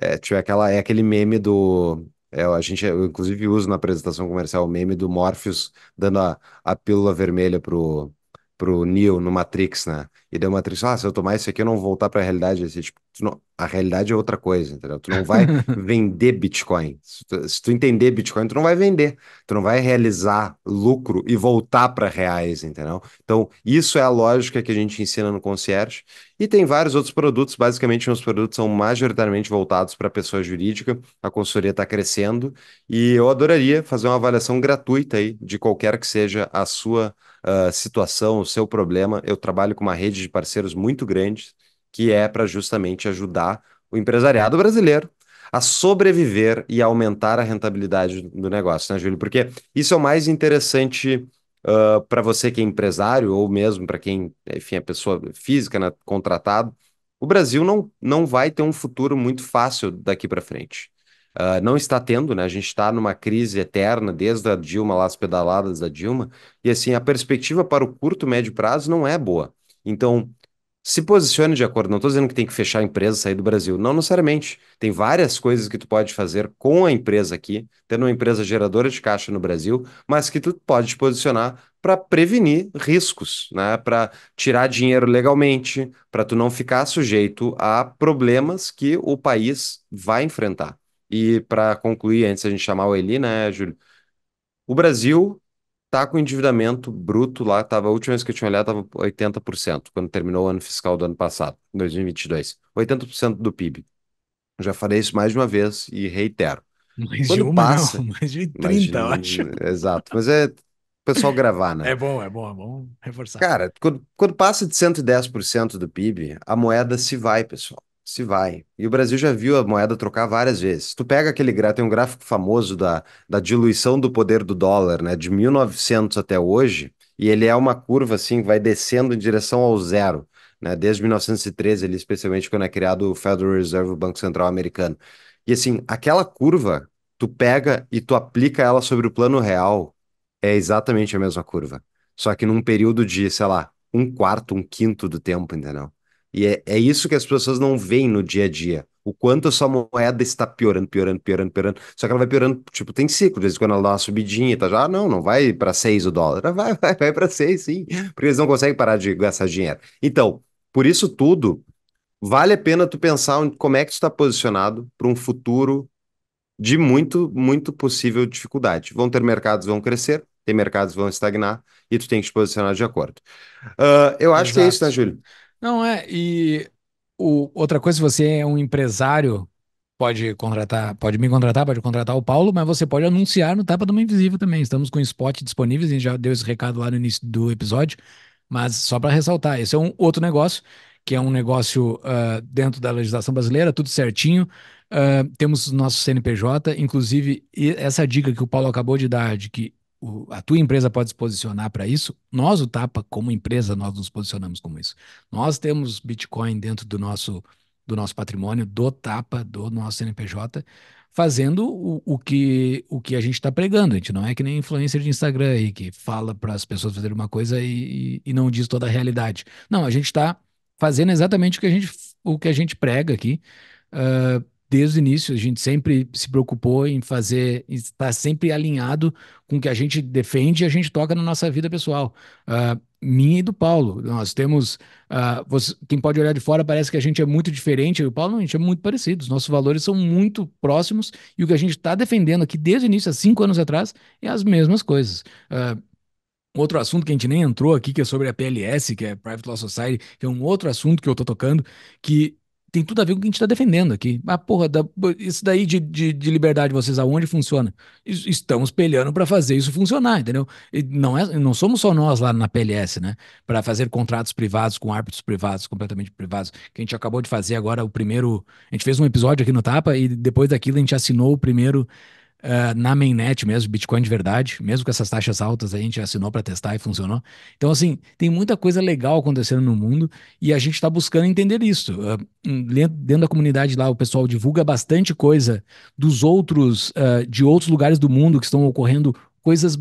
é, tipo, é aquela, é aquele meme do é, a gente, eu, inclusive, uso na apresentação comercial o meme do Morpheus dando a, a pílula vermelha pro, pro Neo no Matrix, né? E daí o Matrix, ah, se eu tomar isso aqui eu não vou voltar pra realidade. Esse, tipo, não, a realidade é outra coisa, entendeu? Tu não vai vender Bitcoin. Se tu, se tu, entender Bitcoin, tu não vai vender. Tu não vai realizar lucro e voltar para reais, entendeu? Então, isso é a lógica que a gente ensina no Concierge. E tem vários outros produtos. Basicamente, meus produtos são majoritariamente voltados para a pessoa jurídica. A consultoria está crescendo. E eu adoraria fazer uma avaliação gratuita aí de qualquer que seja a sua uh, situação, o seu problema. Eu trabalho com uma rede de parceiros muito grande que é para justamente ajudar o empresariado brasileiro a sobreviver e aumentar a rentabilidade do negócio, né, Júlio? Porque isso é o mais interessante uh, ah, para você que é empresário ou mesmo para quem, enfim, é pessoa física, né, contratado. O Brasil não, não vai ter um futuro muito fácil daqui para frente. Uh, não está tendo, né? A gente está numa crise eterna desde a Dilma, lá as pedaladas da Dilma, e assim, a perspectiva para o curto, médio prazo não é boa. Então, se posicione de acordo. Não estou dizendo que tem que fechar a empresa, sair do Brasil. Não necessariamente. Tem várias coisas que tu pode fazer com a empresa aqui, tendo uma empresa geradora de caixa no Brasil, mas que tu pode te posicionar para prevenir riscos, né? Para tirar dinheiro legalmente, para tu não ficar sujeito a problemas que o país vai enfrentar. E para concluir, antes a gente chamar o Eli, né, Júlio? O Brasil tá com endividamento bruto lá, tava, a última vez que eu tinha olhado, tava 80%, quando terminou o ano fiscal do ano passado, 2022. 80% do PIB. já falei isso mais de uma vez e reitero. Mais quando de uma, passa, não, mais de 30, eu acho. Exato, mas é o pessoal gravar, né? É bom, é bom, é bom reforçar. Cara, quando, quando passa de 110% do PIB, a moeda se vai, pessoal. Se vai. E o Brasil já viu a moeda trocar várias vezes. Tu pega aquele gráfico, tem um gráfico famoso da, da diluição do poder do dólar, né, de 1900 até hoje, e ele é uma curva assim, vai descendo em direção ao zero, né, desde 1913, ali, especialmente quando é criado o Federal Reserve, o Banco Central americano. E assim, aquela curva, tu pega e tu aplica ela sobre o plano real, é exatamente a mesma curva. Só que num período de, sei lá, um quarto, um quinto do tempo, entendeu? E é, é isso que as pessoas não veem no dia a dia. O quanto a sua moeda está piorando, piorando, piorando, piorando. Só que ela vai piorando, tipo, tem ciclo. Às vezes quando ela dá uma subidinha e tá já, ah, não, não vai para seis o dólar. Vai, vai, vai para seis sim. Porque eles não conseguem parar de gastar dinheiro. Então, por isso tudo, vale a pena tu pensar como é que tu está posicionado para um futuro de muito, muito possível dificuldade. Vão ter mercados vão crescer, tem mercados vão estagnar e tu tem que te posicionar de acordo. Uh, eu acho Exato. que é isso, né, Júlio? Não é, e o, outra coisa, se você é um empresário, pode contratar, pode me contratar, pode contratar o Paulo, mas você pode anunciar no Tapa do Mãe Invisível também. Estamos com spot disponíveis, a gente já deu esse recado lá no início do episódio, mas só para ressaltar, esse é um outro negócio, que é um negócio uh, dentro da legislação brasileira, tudo certinho. Uh, temos nosso CNPJ, inclusive essa dica que o Paulo acabou de dar, de que o, a tua empresa pode se posicionar para isso. Nós, o Tapa, como empresa, nós nos posicionamos como isso. Nós temos Bitcoin dentro do nosso, do nosso patrimônio, do Tapa, do nosso CNPJ, fazendo o, o, que, o que a gente está pregando. A gente não é que nem influencer de Instagram aí, que fala para as pessoas fazerem uma coisa e, e não diz toda a realidade. Não, a gente está fazendo exatamente o que a gente, o que a gente prega aqui. Uh, desde o início, a gente sempre se preocupou em fazer, estar sempre alinhado com o que a gente defende e a gente toca na nossa vida pessoal. Uh, minha e do Paulo. Nós temos. Uh, você, quem pode olhar de fora parece que a gente é muito diferente. Eu e o Paulo, não, a gente é muito parecido. Os nossos valores são muito próximos e o que a gente está defendendo aqui desde o início, há cinco anos atrás, é as mesmas coisas. Uh, outro assunto que a gente nem entrou aqui, que é sobre a PLS, que é Private Law Society, que é um outro assunto que eu tô tocando, que tem tudo a ver com o que a gente está defendendo aqui. Ah, porra, da, isso daí de, de, de, liberdade vocês, aonde funciona? Estamos peleando para fazer isso funcionar, entendeu? E não, é, não somos só nós lá na PLS, né? Para fazer contratos privados com árbitros privados, completamente privados, que a gente acabou de fazer agora o primeiro. A gente fez um episódio aqui no Tapa e depois daquilo a gente assinou o primeiro ah, na mainnet mesmo, Bitcoin de verdade, mesmo com essas taxas altas, a gente assinou para testar e funcionou. Então, assim, tem muita coisa legal acontecendo no mundo e a gente está buscando entender isso. Uh, ah, dentro, hum, dentro, da comunidade lá, o pessoal divulga bastante coisa dos outros, uh, de outros lugares do mundo que estão ocorrendo coisas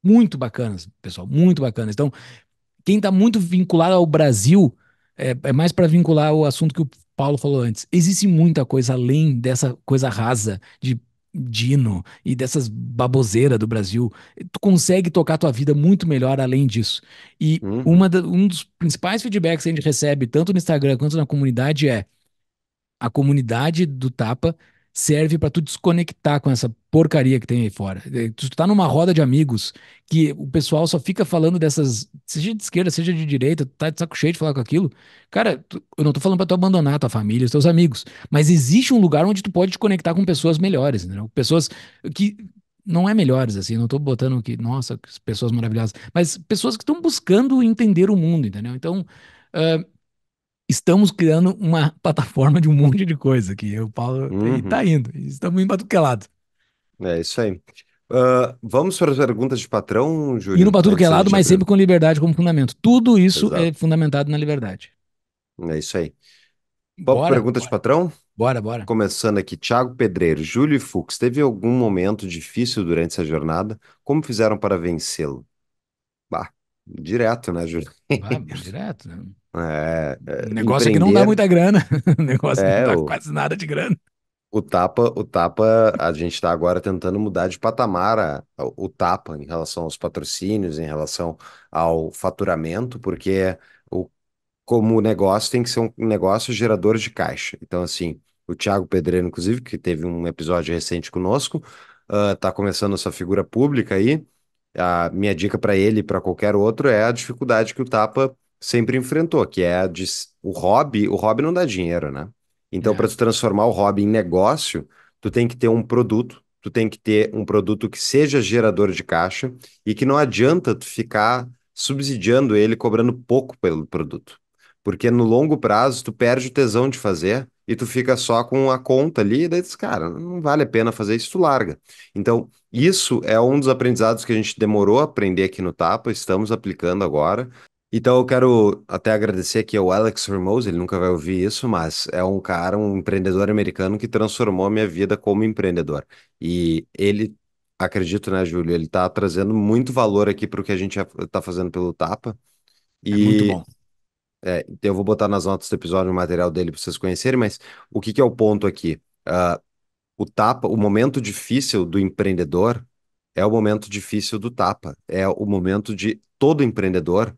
muito bacanas, pessoal, muito bacanas. Então, quem está muito vinculado ao Brasil, é, é mais para vincular o assunto que o Paulo falou antes. Existe muita coisa além dessa coisa rasa de Dino e dessas baboseiras do Brasil. Tu consegue tocar tua vida muito melhor além disso. E uhum. uma da, um dos principais feedbacks que a gente recebe, tanto no Instagram quanto na comunidade, é a comunidade do Tapa serve para tu desconectar com essa porcaria que tem aí fora. É, tu tá numa roda de amigos que o pessoal só fica falando dessas, seja de esquerda, seja de direita, tu tá de saco cheio de falar com aquilo. Cara, tu, eu não tô falando para tu abandonar tua família, os teus amigos, mas existe um lugar onde tu pode te conectar com pessoas melhores, né? Pessoas que não é melhores, assim, não tô botando que, nossa, pessoas maravilhosas, mas pessoas que estão buscando entender o mundo, entendeu? Então, uh, estamos criando uma plataforma de um monte de coisa uhum. tá que o é Paulo uhum. está indo. Estamos que É isso aí. Uh, vamos para as perguntas de patrão, Júlio? Indo para tudo é que é lado, mas sempre com liberdade como fundamento. Tudo isso é Exato. é fundamentado na liberdade. É isso aí. Vamos pergunta bora. de patrão? Bora, bora. Começando aqui, Thiago Pedreiro, Júlio e Fux, teve algum momento difícil durante essa jornada? Como fizeram para vencê-lo? Bah, direto, né, Júlio? Bah, direto, né? É, é, negócio é que não dá muita grana. O negócio é, que não dá o... quase nada de grana. O tapa, o tapa, a gente está agora tentando mudar de patamar a, a, o tapa em relação aos patrocínios, em relação ao faturamento, porque o, como negócio tem que ser um negócio gerador de caixa. Então, assim, o Thiago Pedreiro, inclusive, que teve um episódio recente conosco, está ah, uh, começando essa figura pública aí. A minha dica para ele e para qualquer outro é a dificuldade que o tapa sempre enfrentou, que é de, o hobby, o hobby não dá dinheiro, né? Então, é. para tu transformar o hobby em negócio, tu tem que ter um produto, tu tem que ter um produto que seja gerador de caixa e que não adianta tu ficar subsidiando ele, cobrando pouco pelo produto. Porque no longo prazo, tu perde o tesão de fazer e tu fica só com a conta ali, e daí diz, cara, não vale a pena fazer isso, tu larga. Então, isso é um dos aprendizados que a gente demorou a aprender aqui no Tapa, estamos aplicando agora, então eu quero até agradecer aqui ao Alex Hormoz, ele nunca vai ouvir isso, mas é um cara, um empreendedor americano que transformou a minha vida como empreendedor. E ele, acredito, né, Júlio, ele está trazendo muito valor aqui para o que a gente está fazendo pelo Tapa. É e muito bom. É, então eu vou botar nas notas do episódio o material dele para vocês conhecerem, mas o que, que é o ponto aqui? Uh, o tapa, o momento difícil do empreendedor é o momento difícil do tapa. É o momento de todo empreendedor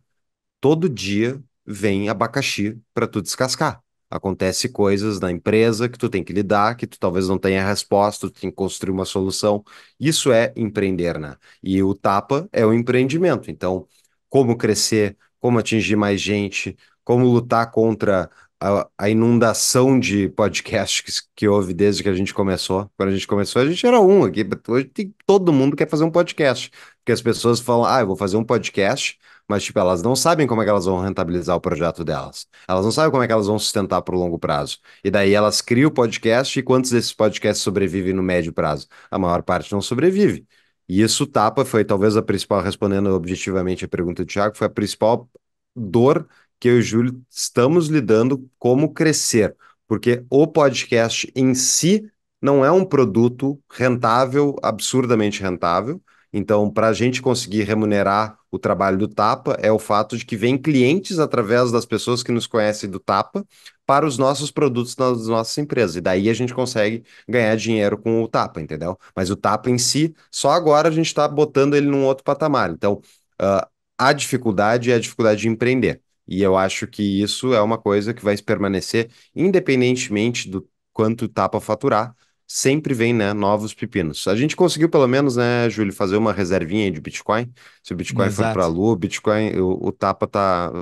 todo dia vem abacaxi para tu descascar. Acontece coisas na empresa que tu tem que lidar, que tu talvez não tenha resposta, tu tem que construir uma solução. Isso é empreender, né? E o tapa é o empreendimento. Então, como crescer, como atingir mais gente, como lutar contra a, a inundação de podcasts que, que, houve desde que a gente começou. Quando a gente começou, a gente era um aqui, hoje tem, todo mundo quer fazer um podcast. Porque as pessoas falam, ah, eu vou fazer um podcast, mas tipo, elas não sabem como é que elas vão rentabilizar o projeto delas. Elas não sabem como é que elas vão sustentar para o longo prazo. E daí elas criam o podcast e quantos desses podcasts sobrevivem no médio prazo? A maior parte não sobrevive. E isso tapa, tá, foi talvez a principal, respondendo objetivamente a pergunta do Thiago, foi a principal dor que eu e o Júlio estamos lidando como crescer. Porque o podcast em si não é um produto rentável, absurdamente rentável, então, para a gente conseguir remunerar o trabalho do Tapa, é o fato de que vem clientes através das pessoas que nos conhecem do Tapa para os nossos produtos nas nossas empresas. E daí a gente consegue ganhar dinheiro com o Tapa, entendeu? Mas o Tapa em si, só agora a gente está botando ele num outro patamar. Então, uh, a dificuldade é a dificuldade de empreender. E eu acho que isso é uma coisa que vai permanecer, independentemente do quanto o Tapa faturar, sempre vem, né, novos pepinos. A gente conseguiu, pelo menos, né, Júlio, fazer uma reservinha de Bitcoin. Se o Bitcoin Exato. for para a lua, o Bitcoin, o, o Tapa tá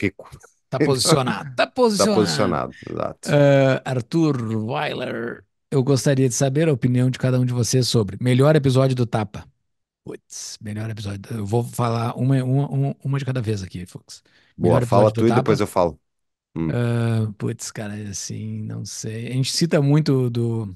rico. Tá posicionado. tá posicionado. tá posicionado, exato. Uh, Arthur Weiler, eu gostaria de saber a opinião de cada um de vocês sobre melhor episódio do Tapa. Putz, melhor episódio. Eu vou falar uma, uma, uma de cada vez aqui, Fux. Boa, fala tu e depois eu falo. Hum. Uh, putz, cara, assim, não sei. A gente cita muito do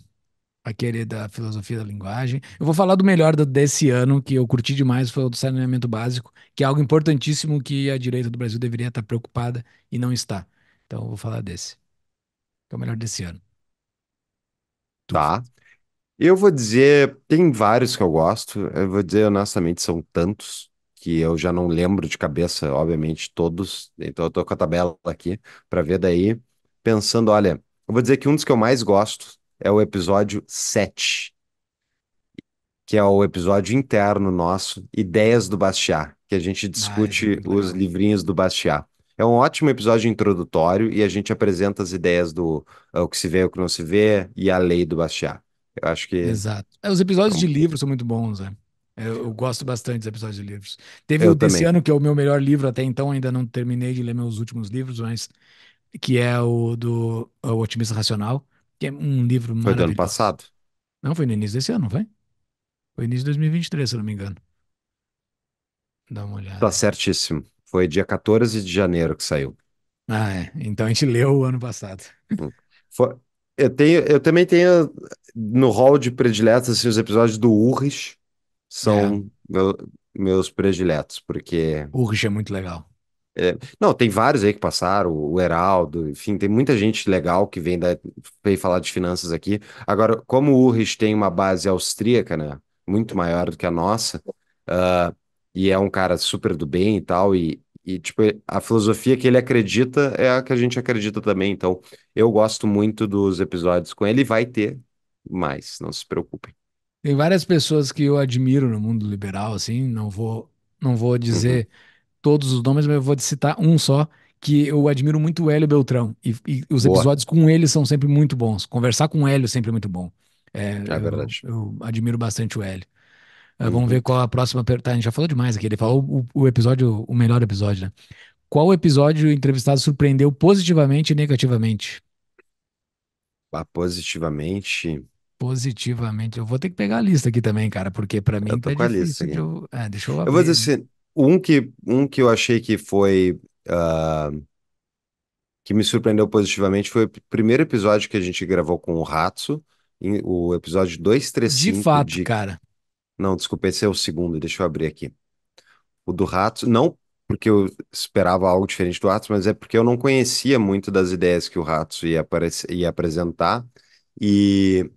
aquele da filosofia da linguagem. Eu vou falar do melhor do, desse ano, que eu curti demais, foi o do saneamento básico, que é algo importantíssimo que a direita do Brasil deveria estar preocupada e não está. Então eu vou falar desse, que é o melhor desse ano. Tu. Tá. Eu vou dizer, tem vários que eu gosto, eu vou dizer honestamente, são tantos que eu já não lembro de cabeça, obviamente, todos. Então eu tô com a tabela aqui para ver daí, pensando, olha, eu vou dizer que um dos que eu mais gosto é o episódio 7, que é o episódio interno nosso, Ideias do Bastiat, que a gente ah, é discute Ai, os livrinhos do Bastiat. É um ótimo episódio introdutório e a gente apresenta as ideias do uh, o que se vê, o que não se vê e a lei do Bastiat. Eu acho que. Exato. É, os episódios então... de livro são muito bons, né? Eu, eu, gosto bastante dos episódios de livros. Teve o desse também. ano, que é o meu melhor livro até então, ainda não terminei de ler meus últimos livros, mas que é o do o Otimista Racional, que é um livro foi maravilhoso. Foi do ano passado? Não, foi no início desse ano, não foi? Foi início de 2023, se não me engano. Dá uma olhada. Tá certíssimo. Foi dia 14 de janeiro que saiu. Ah, é. Então a gente leu o ano passado. Hum. Foi... Eu, tenho, eu também tenho no hall de prediletos assim, os episódios do Urris são é. meu, meus prediletos, porque. Urris é muito legal. É, não, tem vários aí que passaram, o Heraldo, enfim, tem muita gente legal que vem, da, falar de finanças aqui. Agora, como o URIS tem uma base austríaca, né, muito maior do que a nossa, uh, e é um cara super do bem e tal, e, e tipo, a filosofia que ele acredita é a que a gente acredita também. Então, eu gosto muito dos episódios com ele, vai ter mais, não se preocupem. Tem várias pessoas que eu admiro no mundo liberal, assim, não vou, não vou uhum. dizer. Uhum todos os nomes, mas eu vou citar um só, que eu admiro muito o Hélio Beltrão. E, e os Boa. episódios com ele são sempre muito bons. Conversar com o Hélio é sempre é muito bom. É, é verdade. Eu, eu, admiro bastante o Hélio. Uhum. Vamos ver qual a próxima. Tá, a gente já falou demais aqui. Ele falou o, o episódio, o melhor episódio, né? Qual episódio entrevistado surpreendeu positivamente e negativamente? Ah, positivamente. Positivamente. Eu vou ter que pegar a lista aqui também, cara, porque para mim eu tô tá com a lista aqui. Eu... É, deixa eu, abrir. eu vou dizer assim, um que, um que eu achei que foi. Uh, que me surpreendeu positivamente foi o primeiro episódio que a gente gravou com o Ratsu, o episódio 235. De fato, de... cara. Não, desculpa, esse é o segundo, deixa eu abrir aqui. O do Ratsu, não porque eu esperava algo diferente do Ratsu, mas é porque eu não conhecia muito das ideias que o Ratsu ia, aparecer, ia apresentar. E,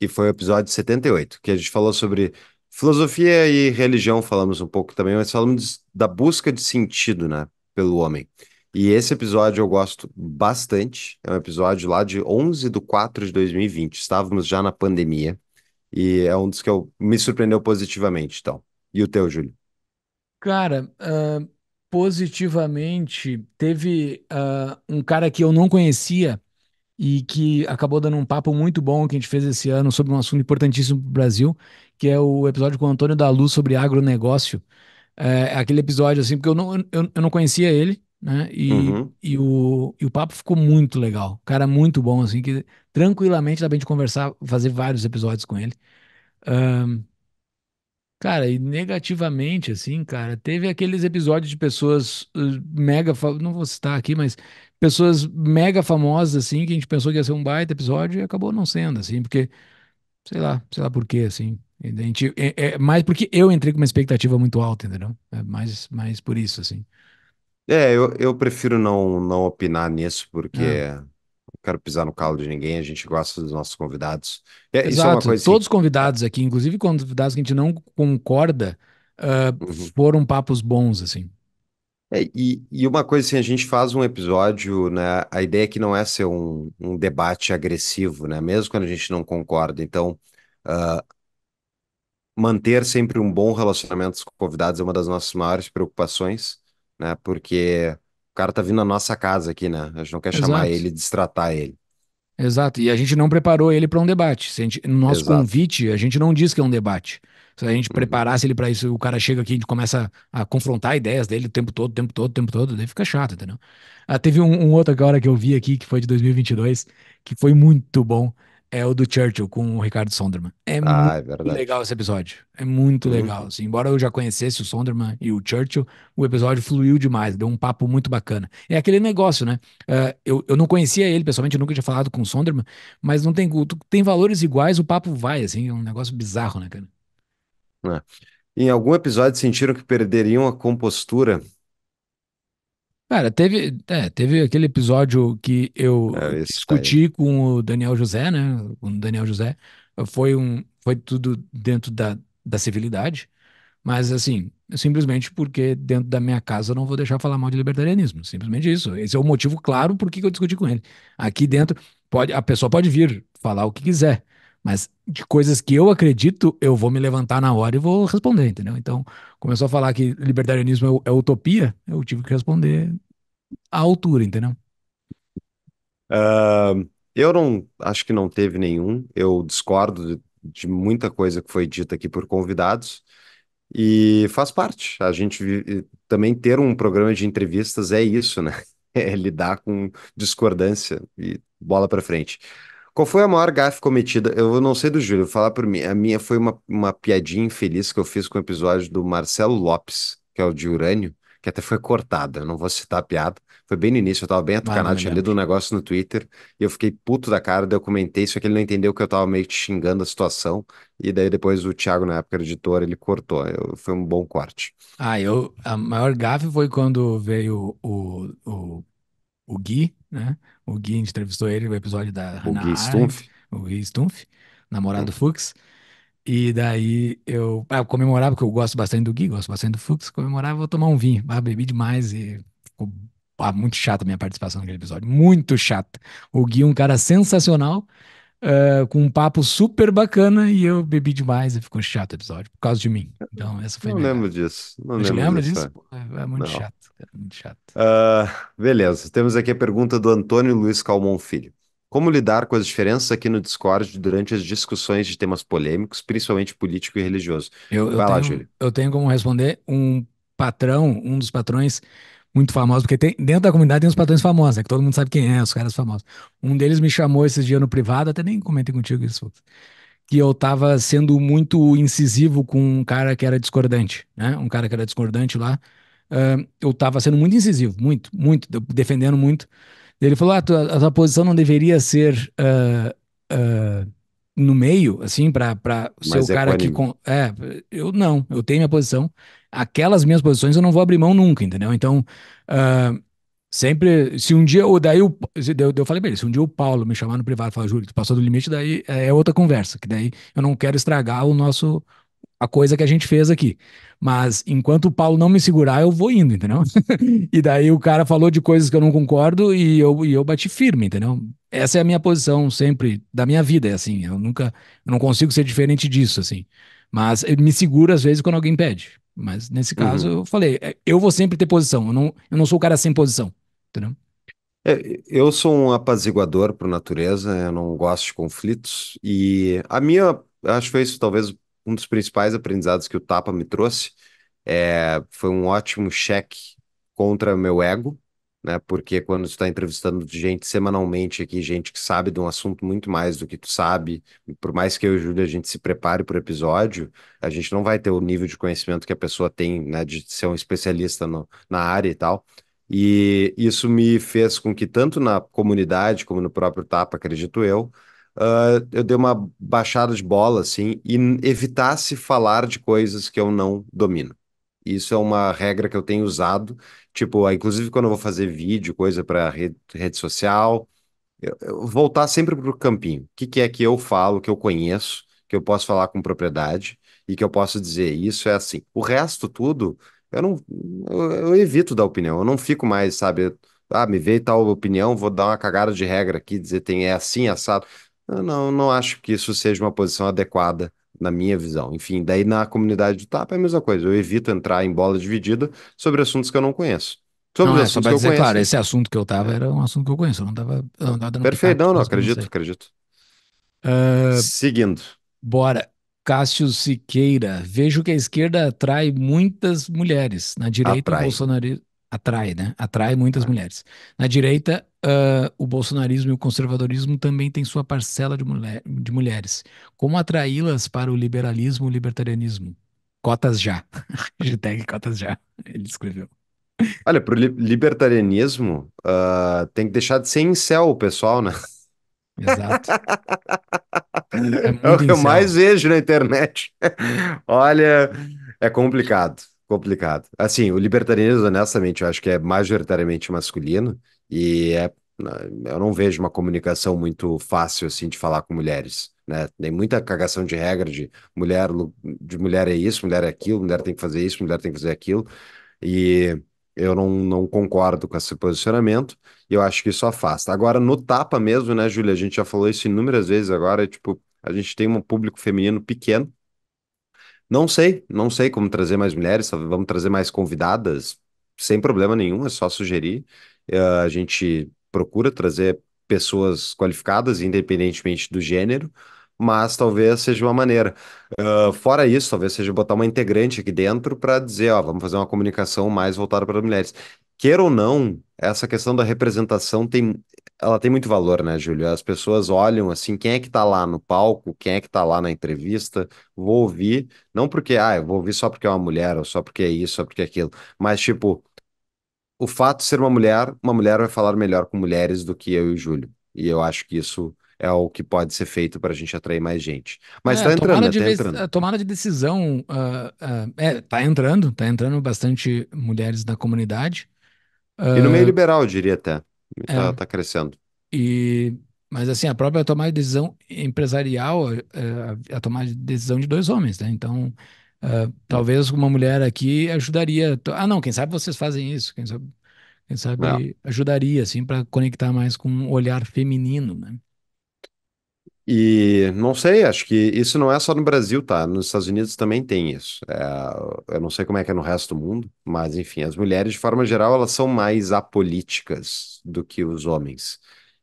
e foi o episódio 78, que a gente falou sobre Filosofia e religião falamos um pouco também, mas falamos da busca de sentido, né, pelo homem. E esse episódio eu gosto bastante, é um episódio lá de 11 de 4 de 2020, estávamos já na pandemia, e é um dos que eu, me surpreendeu positivamente, então. E o teu, Júlio? Cara, uh, positivamente, teve uh, um cara que eu não conhecia, e que acabou dando um papo muito bom que a gente fez esse ano sobre um assunto importantíssimo para o Brasil, que é o episódio com o Antônio da Luz sobre agronegócio. É, é, aquele episódio, assim, porque eu não, eu, eu não conhecia ele, né? E, uhum. e, o, e o papo ficou muito legal. Cara, é muito bom, assim, que tranquilamente dá bem gente conversar, fazer vários episódios com ele. Um, cara, e negativamente, assim, cara, teve aqueles episódios de pessoas eh, mega. Não vou citar aqui, mas pessoas mega famosas, assim, que a gente pensou que ia ser um baita episódio e acabou não sendo, assim, porque, sei lá, sei lá por quê, assim. A gente, é, é mais porque eu entrei com uma expectativa muito alta, entendeu? É mais, mais por isso, assim. É, eu, eu prefiro não, não opinar nisso, porque é. não quero pisar no calo de ninguém, a gente gosta dos nossos convidados. É, Exato, isso é uma coisa todos os que... convidados aqui, inclusive convidados que a gente não concorda, uh, uhum. foram papos bons, assim. É, e, e uma coisa assim, a gente faz um episódio, né? A ideia é que não é ser um, um debate agressivo, né? Mesmo quando a gente não concorda. Então, uh, manter sempre um bom relacionamento com convidados é uma das nossas maiores preocupações, né? Porque o cara tá vindo na nossa casa aqui, né? A gente não quer Exato. chamar ele, destratar ele. Exato, e a gente não preparou ele para um debate. Se a gente, no nosso Exato. convite, a gente não diz que é um debate. Se a gente preparasse ele para isso, o cara chega aqui e a gente começa a confrontar ideias dele o tempo todo, o tempo todo, o tempo todo, daí fica chato, entendeu? Ah, teve um, um outro agora que eu vi aqui, que foi de 2022, que foi muito bom, é o do Churchill com o Ricardo Sonderman. É ah, é muito é legal esse episódio. É muito uhum. legal. Assim, embora eu já conhecesse o Sonderman e o Churchill, o episódio fluiu demais, deu um papo muito bacana. É aquele negócio, né? Uh, eu, eu não conhecia ele pessoalmente, eu nunca tinha falado com o Sonderman, mas não tem, tem valores iguais, o papo vai, assim, é um negócio bizarro, né, cara? É. Em algum episódio sentiram que perderiam a compostura? Cara, teve, é, teve aquele episódio que eu É, tá discuti com o Daniel José, né? Com o Daniel José. Foi um, foi tudo dentro da, da civilidade, mas assim, simplesmente porque dentro da minha casa eu não vou deixar falar mal de libertarianismo. Simplesmente isso. Esse é o motivo claro por que eu discuti com ele. Aqui dentro, pode, a pessoa pode vir falar o que quiser, mas de coisas que eu acredito, eu vou me levantar na hora e vou responder, entendeu? Então, começou a falar que libertarianismo é, é utopia, eu tive que responder à altura, entendeu? Uh, eu não acho que não teve nenhum. Eu discordo de, de muita coisa que foi dita aqui por convidados. E faz parte. A gente também ter um programa de entrevistas é isso, né? É lidar com discordância e bola para frente. Qual foi a maior gafe cometida? Eu não sei do Júlio, vou falar por mim. A minha foi uma, uma piadinha infeliz que eu fiz com o episódio do Marcelo Lopes, que é o de Urânio, que até foi cortada. Eu não vou citar a piada. Foi bem no início, eu tava bem atucanado, ah, tinha lido um negócio no Twitter, e eu fiquei puto da cara, daí eu comentei, só que ele não entendeu que eu tava meio que xingando a situação, e daí depois o Thiago, na época editor, ele cortou. Eu, foi um bom corte. Ah, eu. A maior gafe foi quando veio o, o, o Gui né? O Gui entrevistou ele no episódio da o Gui Stumpf. o Gui Stumpf, namorado do hum. Fux. E daí eu, ah, eu comemorava, porque eu gosto bastante do Gui, gosto bastante do Fux, comemorava, vou tomar um vinho. Ah, bebi demais e ficou ah, muito chata a minha participação naquele episódio, muito chata. O Gui, é um cara sensacional, uh, com um papo super bacana e eu bebi demais e ficou chato o episódio, por causa de mim. Então, essa foi Não minha... lembro disso. Não lembro lembra disso? É. é, muito Não. chato. É muito chato. Uh, beleza, temos aqui a pergunta do Antônio Luiz Calmon Filho. Como lidar com as diferenças aqui no Discord durante as discussões de temas polêmicos, principalmente político e religioso? Eu, Vai eu lá, tenho, Júlio. Eu tenho como responder um patrão, um dos patrões muito famosos, porque tem, dentro da comunidade tem uns patrões famosos, é que todo mundo sabe quem é, os caras famosos. Um deles me chamou esses dias no privado, até nem comentei contigo isso, que eu tava sendo muito incisivo com um cara que era discordante, né? Um cara que era discordante lá. Uh, eu tava sendo muito incisivo, muito, muito, defendendo muito. Ele falou: ah, tua, a tua posição não deveria ser uh, uh, no meio, assim, para ser o é cara que. Con... É, eu não, eu tenho minha posição aquelas minhas posições eu não vou abrir mão nunca, entendeu? Então, uh, sempre, se um dia, ou daí, eu, eu falei pra ele, se um dia o Paulo me chamar no privado e falar, Júlio, tu passou do limite, daí é, é outra conversa, que daí eu não quero estragar o nosso, a coisa que a gente fez aqui. Mas enquanto o Paulo não me segurar, eu vou indo, entendeu? e daí o cara falou de coisas que eu não concordo e eu, e eu bati firme, entendeu? Essa é a minha posição sempre da minha vida, é assim. Eu nunca, eu não consigo ser diferente disso, assim. Mas eh, me segura às vezes quando alguém pede. Mas nesse caso, uhum. eu falei, é, eu vou sempre ter posição. Eu não, eu não sou o cara sem posição, entendeu? É, eu sou um apaziguador por natureza, eu não gosto de conflitos. E a minha, acho que foi isso talvez um dos principais aprendizados que o Tapa me trouxe. É, foi um ótimo cheque contra meu ego, né? Porque quando tu está entrevistando gente semanalmente aqui, gente que sabe de um assunto muito mais do que tu sabe, por mais que eu e o Júlio a gente se prepare para o episódio, a gente não vai ter o nível de conhecimento que a pessoa tem, né, de ser um especialista no, na área e tal. E isso me fez com que, tanto na comunidade como no próprio TAPA, acredito eu, uh, eu dei uma baixada de bola, assim, e evitasse falar de coisas que eu não domino. Isso é uma regra que eu tenho usado, tipo, ah, inclusive quando eu vou fazer vídeo, coisa para rede, rede social, eu, eu voltar sempre para o campinho. O que, que é que eu falo, que eu conheço, que eu posso falar com propriedade e que eu posso dizer isso é assim. O resto tudo, eu não, eu, eu evito dar opinião. Eu não fico mais, sabe? Ah, me veio tal opinião, vou dar uma cagada de regra aqui, dizer tem é assim, assado. Eu não, não acho que isso seja uma posição adequada na minha visão. Enfim, daí na comunidade do tapa é a mesma coisa. Eu evito entrar em bola dividida sobre assuntos que eu não conheço. Sobre não, é, só para dizer, conheço. claro, esse assunto que eu tava é. era um assunto que eu conheço, eu não tava, Perfeito, não, não, acredito, acredito. Uh, Seguindo. Bora. Cássio Siqueira, vejo que a esquerda atrai muitas mulheres. Na direita, bolsonarista. o bolsonarismo. Atrai, né? Atrai muitas ah. mulheres. Na direita, uh, o bolsonarismo e o conservadorismo também têm sua parcela de, mulher, de mulheres. Como atraí-las para o liberalismo e o libertarianismo? Cotas já. Hashtag cotas já, ele escreveu. Olha, para o li libertarianismo, uh, tem que deixar de ser incel o pessoal, né? Exato. É, é o que eu mais vejo na internet. Olha, é complicado. Complicado. Assim, o libertarianismo, honestamente, eu acho que é majoritariamente masculino e é, né, eu não vejo uma comunicação muito fácil assim de falar com mulheres, né? Tem muita cagação de regra de mulher, de mulher é isso, mulher é aquilo, mulher tem que fazer isso, mulher tem que fazer aquilo. E eu não, não concordo com esse posicionamento e eu acho que isso afasta. Agora, no tapa mesmo, né, Júlia? A gente já falou isso inúmeras vezes agora, tipo, a gente tem um público feminino pequeno não sei, não sei como trazer mais mulheres, vamos trazer mais convidadas, sem problema nenhum, é só sugerir. Eh, a gente procura trazer pessoas qualificadas, independentemente do gênero, mas talvez seja uma maneira. Eh, fora isso, talvez seja botar uma integrante aqui dentro para dizer, ó, vamos fazer uma comunicação mais voltada para mulheres. Queira ou não, essa questão da representação tem, ela tem muito valor, né, Júlio? As pessoas olham assim, quem é que tá lá no palco, quem é que tá lá na entrevista, vou ouvir, não porque, ah, eu vou ouvir só porque é uma mulher, ou só porque é isso, só porque é aquilo, mas tipo, o fato de ser uma mulher, uma mulher vai falar melhor com mulheres do que eu e o Júlio. E eu acho que isso é o que pode ser feito para a gente atrair mais gente. Mas está entrando, né? Tá entrando. A né? tá é, tomada de decisão uh, uh, é, tá entrando, tá entrando bastante mulheres da comunidade. e no meio ah, liberal, eu diria até. Está é. Tá, tá crescendo. E, mas assim, a própria tomada de decisão empresarial é, é a tomada de decisão de dois homens, né? Então, é, talvez uma mulher aqui ajudaria. Ah, não, quem sabe vocês fazem isso, quem sabe, quem sabe é. ajudaria, assim, para conectar mais com um olhar feminino, né? E não sei, acho que isso não é só no Brasil, tá? Nos Estados Unidos também tem isso. É, eu não sei como é que é no resto do mundo, mas enfim, as mulheres, de forma geral, elas são mais apolíticas do que os homens.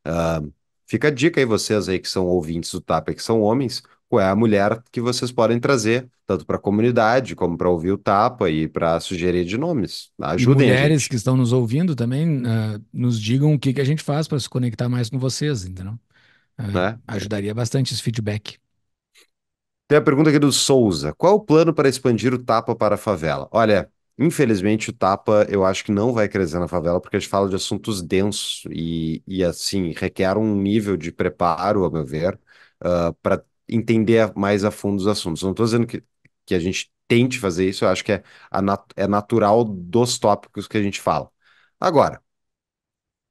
Uh, fica a dica aí, vocês aí que são ouvintes do TAP, que são homens, qual é a mulher que vocês podem trazer, tanto para a comunidade, como para ouvir o Tapa e para sugerir de nomes. Ajudem. E mulheres que estão nos ouvindo também, uh, nos digam o que, que a gente faz para se conectar mais com vocês, entendeu? né? Ajudaria bastante esse feedback. Tem a pergunta aqui do Souza. Qual o plano para expandir o Tapa para a favela? Olha, infelizmente o Tapa eu acho que não vai crescer na favela porque a gente fala de assuntos densos e, e assim, requer um nível de preparo, a meu ver, uh, para entender mais a fundo os assuntos. Não estou dizendo que, que a gente tente fazer isso, eu acho que é, nat é natural dos tópicos que a gente fala. Agora,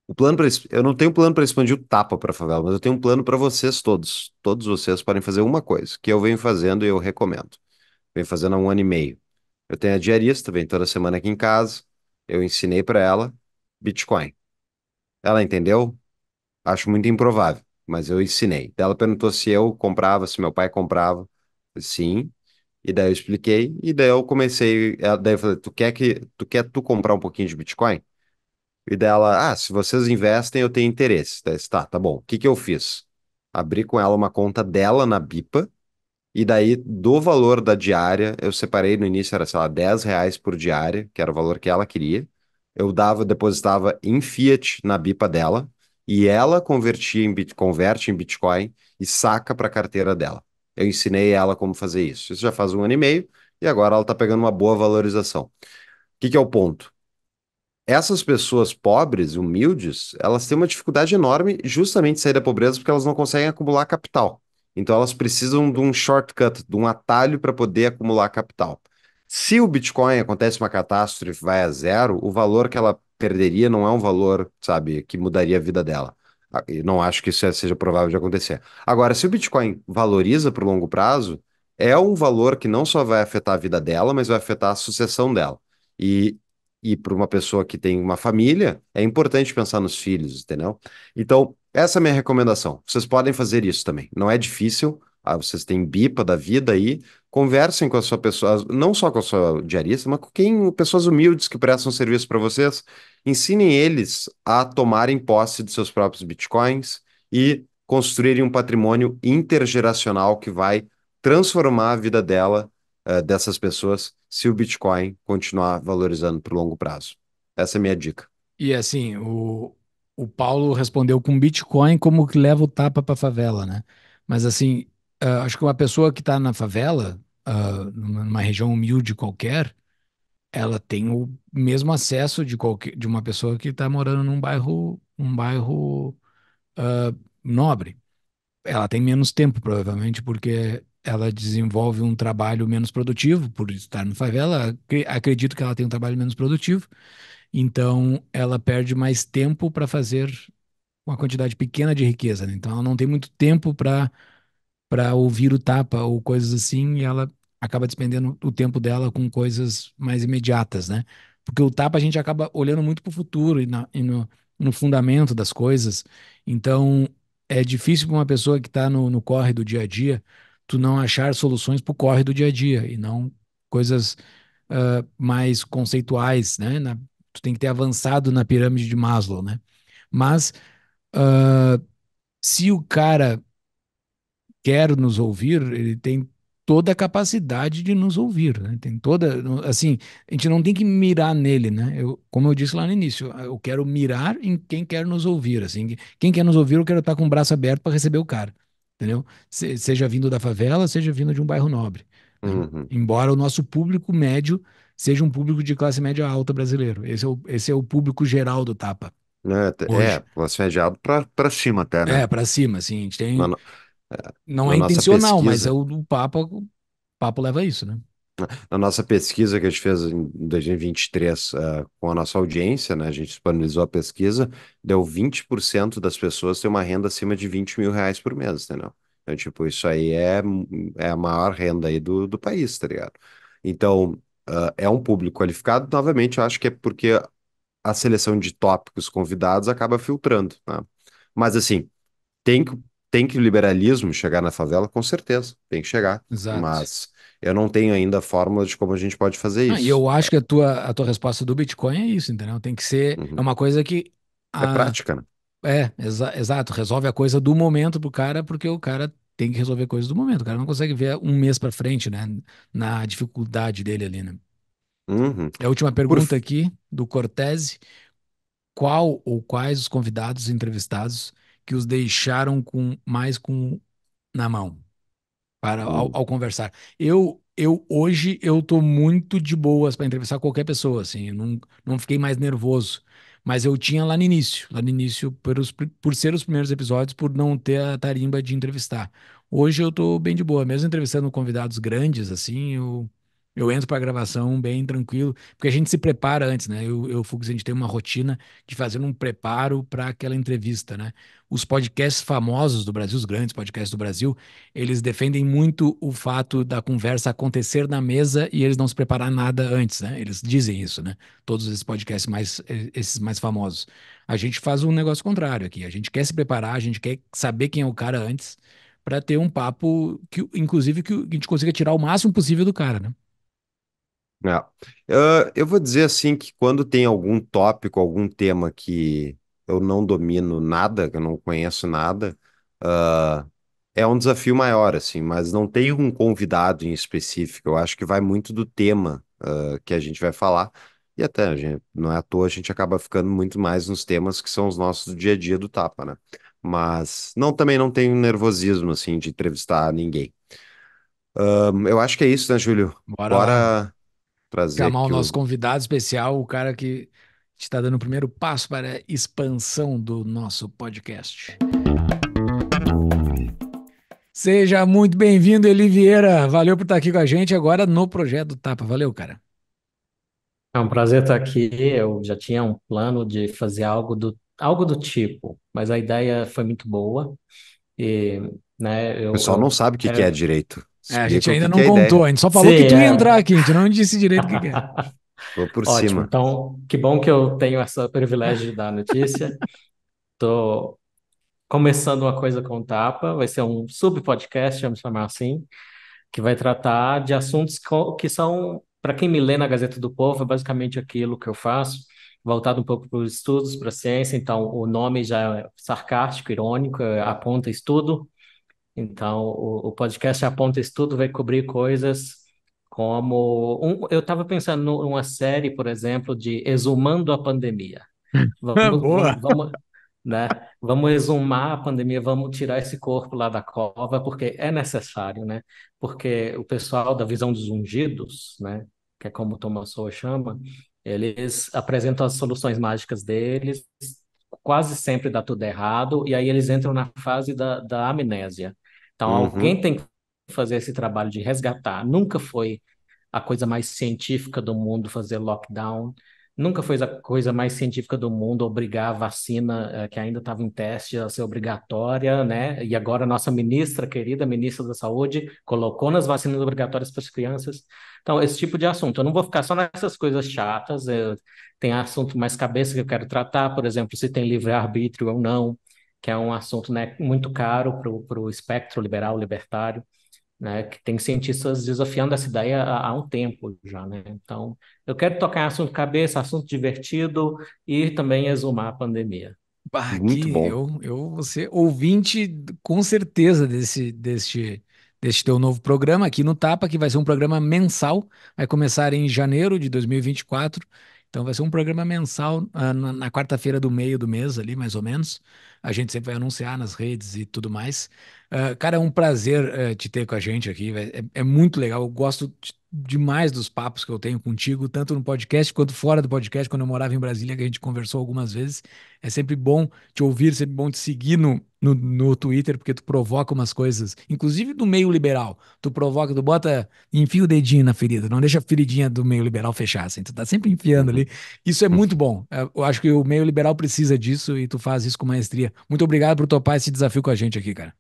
o plano para eu não tenho plano para expandir o tapa para a favela, mas eu tenho um plano para vocês todos. Todos vocês podem fazer uma coisa que eu venho fazendo e eu recomendo. Venho fazendo há um ano e meio. Eu tenho a diarista, vem toda semana aqui em casa. Eu ensinei para ela Bitcoin. Ela entendeu? Acho muito improvável, mas eu ensinei. Ela perguntou se eu comprava, se meu pai comprava. Sim. E daí eu expliquei e daí eu comecei, daí eu falei: "Tu quer que tu quer tu comprar um pouquinho de Bitcoin?" E dela, ah, se vocês investem, eu tenho interesse. Tá, tá bom. O que que eu fiz? Abri com ela uma conta dela na BIPA, e daí do valor da diária, eu separei no início, era, sei lá, 10 reais por diária, que era o valor que ela queria. Eu dava, depositava em Fiat na BIPA dela, e ela convertia em bit, converte em Bitcoin e saca para a carteira dela. Eu ensinei ela como fazer isso. Isso já faz um ano e meio, e agora ela está pegando uma boa valorização. O que que é o ponto? essas pessoas pobres, humildes, elas têm uma dificuldade enorme justamente de sair da pobreza porque elas não conseguem acumular capital. Então elas precisam de um shortcut, de um atalho para poder acumular capital. Se o Bitcoin acontece uma catástrofe, vai a zero, o valor que ela perderia não é um valor, sabe, que mudaria a vida dela. Ah, Eu não acho que isso seja provável de acontecer. Agora, se o Bitcoin valoriza para o longo prazo, é um valor que não só vai afetar a vida dela, mas vai afetar a sucessão dela. E e para uma pessoa que tem uma família, é importante pensar nos filhos, entendeu? Então, essa é a minha recomendação. Vocês podem fazer isso também. Não é difícil. Ah, vocês têm bipa da vida aí, conversem com a sua pessoa, não só com a sua diarista, mas com quem, pessoas humildes que prestam serviço para vocês, ensinem eles a tomarem posse de seus próprios bitcoins e construírem um patrimônio intergeracional que vai transformar a vida dela eh, dessas pessoas se o Bitcoin continuar valorizando para o longo prazo. Essa é a minha dica. E assim, o, o Paulo respondeu com Bitcoin como que leva o tapa para a favela, né? Mas assim, uh, acho que uma pessoa que está na favela, uh, numa região humilde qualquer, ela tem o mesmo acesso de qualquer de uma pessoa que está morando num bairro um bairro uh, nobre ela tem menos tempo provavelmente porque ela desenvolve um trabalho menos produtivo por estar no favela. Acredito que ela tem um trabalho menos produtivo, então ela perde mais tempo para fazer uma quantidade pequena de riqueza. Né? Então ela não tem muito tempo para para ouvir o tapa ou coisas assim, e ela acaba despendendo o tempo dela com coisas mais imediatas, né? Porque o tapa a gente acaba olhando muito para o futuro e, na, e no, no fundamento das coisas. Então é difícil para uma pessoa que está no, no corre do dia a dia tu não achar soluções para o corre do dia a dia e não coisas uh, mais conceituais, né? Na, tu tem que ter avançado na pirâmide de Maslow, né? Mas uh, se o cara quer nos ouvir, ele tem toda a capacidade de nos ouvir, né? Tem toda, assim, a gente não tem que mirar nele, né? Eu, como eu disse lá no início, eu quero mirar em quem quer nos ouvir, assim, quem quer nos ouvir, eu quero estar com o braço aberto para receber o cara entendeu? Se, seja vindo da favela, seja vindo de um bairro nobre. Né? Uhum. Embora o nosso público médio seja um público de classe média alta brasileiro. Esse é o, esse é o público geral do Tapa. Né? É, é classe média alta para cima até, né? É, para cima, sim. A gente tem... não é, é na é intencional, pesquisa. mas é o, o papo, o leva isso, né? Na nossa pesquisa que a gente fez em 2023, uh, ah, com a nossa audiência, né, a gente disponibilizou a pesquisa, deu 20% das pessoas têm uma renda acima de 20 mil reais por mês, entendeu? Então, tipo, isso aí é, é a maior renda aí do, do país, tá ligado? Então, uh, é um público qualificado, novamente, eu acho que é porque a seleção de tópicos convidados acaba filtrando, né? Mas, assim, tem que, tem que o liberalismo chegar na favela? Com certeza, tem que chegar. Exato. Mas eu não tenho ainda fórmula de como a gente pode fazer isso. Ah, e eu acho que a tua, a tua resposta do Bitcoin é isso, entendeu? Tem que ser uhum. é uma coisa que. É a... É prática, né? É, exa exato. Resolve a coisa do momento pro cara, porque o cara tem que resolver coisas do momento. O cara não consegue ver um mês para frente, né? Na dificuldade dele ali, né? Uhum. A última pergunta Por... aqui do Cortese: qual ou quais os convidados entrevistados que os deixaram com mais com na mão? para uhum. ao, ao, conversar. Eu eu hoje eu tô muito de boas para entrevistar qualquer pessoa, assim, eu não não fiquei mais nervoso, mas eu tinha lá no início, lá no início os por ser os primeiros episódios, por não ter a tarimba de entrevistar. Hoje eu tô bem de boa, mesmo entrevistando convidados grandes assim, eu eu entro para a gravação bem tranquilo, porque a gente se prepara antes, né? Eu, eu Fux, a gente tem uma rotina de fazer um preparo para aquela entrevista, né? Os podcasts famosos do Brasil, os grandes podcasts do Brasil, eles defendem muito o fato da conversa acontecer na mesa e eles não se preparar nada antes, né? Eles dizem isso, né? Todos esses podcasts mais, eh, esses mais famosos. A gente faz um negócio contrário aqui. A gente quer se preparar, a gente quer saber quem é o cara antes para ter um papo que, inclusive, que a gente consiga tirar o máximo possível do cara, né? É. Ah, eu vou dizer assim que quando tem algum tópico, algum tema que eu não domino nada, que eu não conheço nada, ah, é um desafio maior, assim, mas não tem um convidado em específico. Eu acho que vai muito do tema, ah, que a gente vai falar. E até, a gente, não é à toa, a gente acaba ficando muito mais nos temas que são os nossos do dia a dia do Tapa, né? Mas não, também não tenho nervosismo, assim, de entrevistar ninguém. eu acho que é isso, né, Júlio? Bora lá. Bora trazer. Kamal, nosso eu... convidado especial, o cara que está dando o primeiro passo para a expansão do nosso podcast. Seja muito bem-vindo, Eli Vieira. Valeu por estar aqui com a gente agora no Projeto Tapa. Valeu, cara. É um prazer estar aqui. Eu já tinha um plano de fazer algo do, algo do tipo, mas a ideia foi muito boa. E, né, eu, o pessoal não sabe o que, que é direito. É, a gente ainda não é contou, a gente só falou Sim, que tu ia é. entrar aqui, a gente não disse direito o que, que é. Vou por Ótimo, cima. Então, que bom que eu tenho essa privilégio de dar notícia. Tô começando uma coisa com tapa, vai ser um sub-podcast, vamos chamar assim, que vai tratar de assuntos que são, para quem me lê na Gazeta do Povo, é basicamente aquilo que eu faço, voltado um pouco para os estudos, para a ciência, então o nome já é sarcástico, irônico, aponta estudo, então, o, o podcast Aponta Estudo vai cobrir coisas como. Um, eu estava pensando numa série, por exemplo, de Exumando a Pandemia. Vamos, Boa. vamos, né? Vamos exumar a pandemia, vamos tirar esse corpo lá da cova, porque é necessário, né? Porque o pessoal da visão dos ungidos, né? Que é como Thomas chama, eles apresentam as soluções mágicas deles, quase sempre dá tudo errado, e aí eles entram na fase da, da amnésia, então, uhum. alguém tem que fazer esse trabalho de resgatar. Nunca foi a coisa mais científica do mundo fazer lockdown. Nunca foi a coisa mais científica do mundo obrigar a vacina eh, que ainda estava em teste a ser obrigatória, né? E agora a nossa ministra querida, ministra da Saúde, colocou nas vacinas obrigatórias para as crianças. Então, esse tipo de assunto. Eu não vou ficar só nessas coisas chatas. Eu, eh, tem assunto mais cabeça que eu quero tratar, por exemplo, se tem livre-arbítrio ou não que é um assunto né, muito caro para o espectro liberal libertário, né, que tem cientistas desafiando essa ideia há, há um tempo já. Né? Então, eu quero tocar em assunto cabeça, assunto divertido e também exumar a pandemia. Bah, muito bom. Eu, eu vou ser ouvinte com certeza desse, desse, deste teu novo programa aqui no Tapa, que vai ser um programa mensal, vai começar em janeiro de 2024. Então vai ser um programa mensal ah, na quarta-feira do meio do mês ali, mais ou menos a gente sempre vai anunciar nas redes e tudo mais. Uh, cara, é um prazer uh, te ter com a gente aqui, é, é, muito legal, eu gosto de, demais dos papos que eu tenho contigo, tanto no podcast quanto fora do podcast, quando eu morava em Brasília, que a gente conversou algumas vezes, é sempre bom te ouvir, sempre bom te seguir no, no, no Twitter, porque tu provoca umas coisas, inclusive do meio liberal, tu provoca, tu bota, enfia o dedinho na ferida, não deixa a feridinha do meio liberal fechar, assim, tu tá sempre enfiando ali, uhum. isso é uhum. muito bom, eu acho que o meio liberal precisa disso e tu faz isso com maestria. Muito obrigado por topar esse desafio com a gente aqui, cara.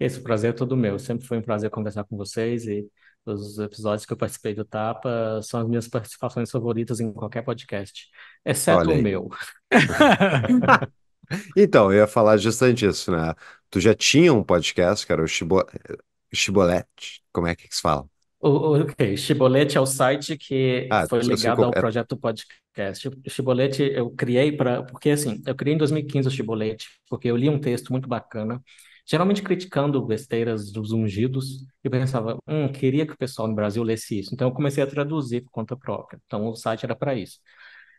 Esse é prazer é todo meu. Sempre foi um prazer conversar com vocês e os episódios que eu participei do Tapa são as minhas participações favoritas em qualquer podcast, exceto o meu. então, eu ia falar justamente isso, né? Tu já tinha um podcast, cara, o Chibolete. Como é que se fala? O, ok, Chibolete é o site que ah, foi tipo assim, ligado ao é? projeto podcast. Chibolete eu criei para. Porque, assim, eu criei em 2015 o Chibolete, porque eu li um texto muito bacana, geralmente criticando besteiras dos ungidos, e pensava, hum, queria que o pessoal no Brasil lesse isso. Então, eu comecei a traduzir por conta própria. Então, o site era para isso.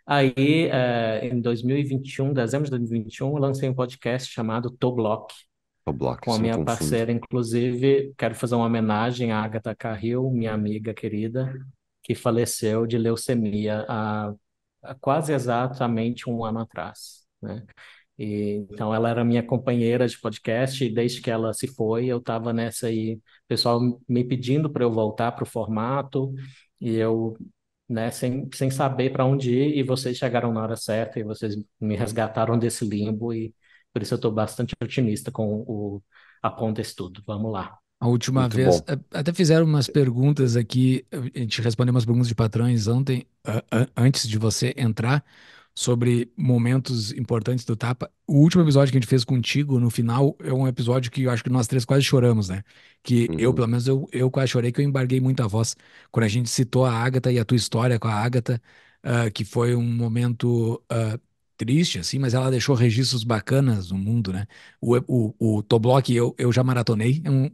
Aí, é, em 2021, dezembro de 2021, eu lancei um podcast chamado Toblock, Block, com a minha parceira, inclusive, quero fazer uma homenagem à Agatha Carril, minha amiga querida, que faleceu de leucemia há, há quase exatamente um ano atrás, né? E, então, ela era minha companheira de podcast e desde que ela se foi, eu estava nessa aí, pessoal me pedindo para eu voltar para o formato e eu, né, sem, sem saber para onde ir e vocês chegaram na hora certa e vocês me resgataram desse limbo e por isso eu estou bastante otimista com o, a ponta estudo. Vamos lá. A última Muito vez, bom. É, até fizeram umas é. perguntas aqui, a gente respondeu umas perguntas de patrões ontem, antes de você entrar, sobre momentos importantes do Tapa. O último episódio que a gente fez contigo, no final, é um episódio que eu acho que nós três quase choramos, né? Que uhum. eu, pelo menos, eu, eu quase chorei, que eu embarguei muito a voz quando a gente citou a Ágata e a tua história com a Ágata, uh, ah, que foi um momento... Uh, triste, assim, mas ela deixou registros bacanas no mundo, né? O, o, o Toblock eu, eu já maratonei, é um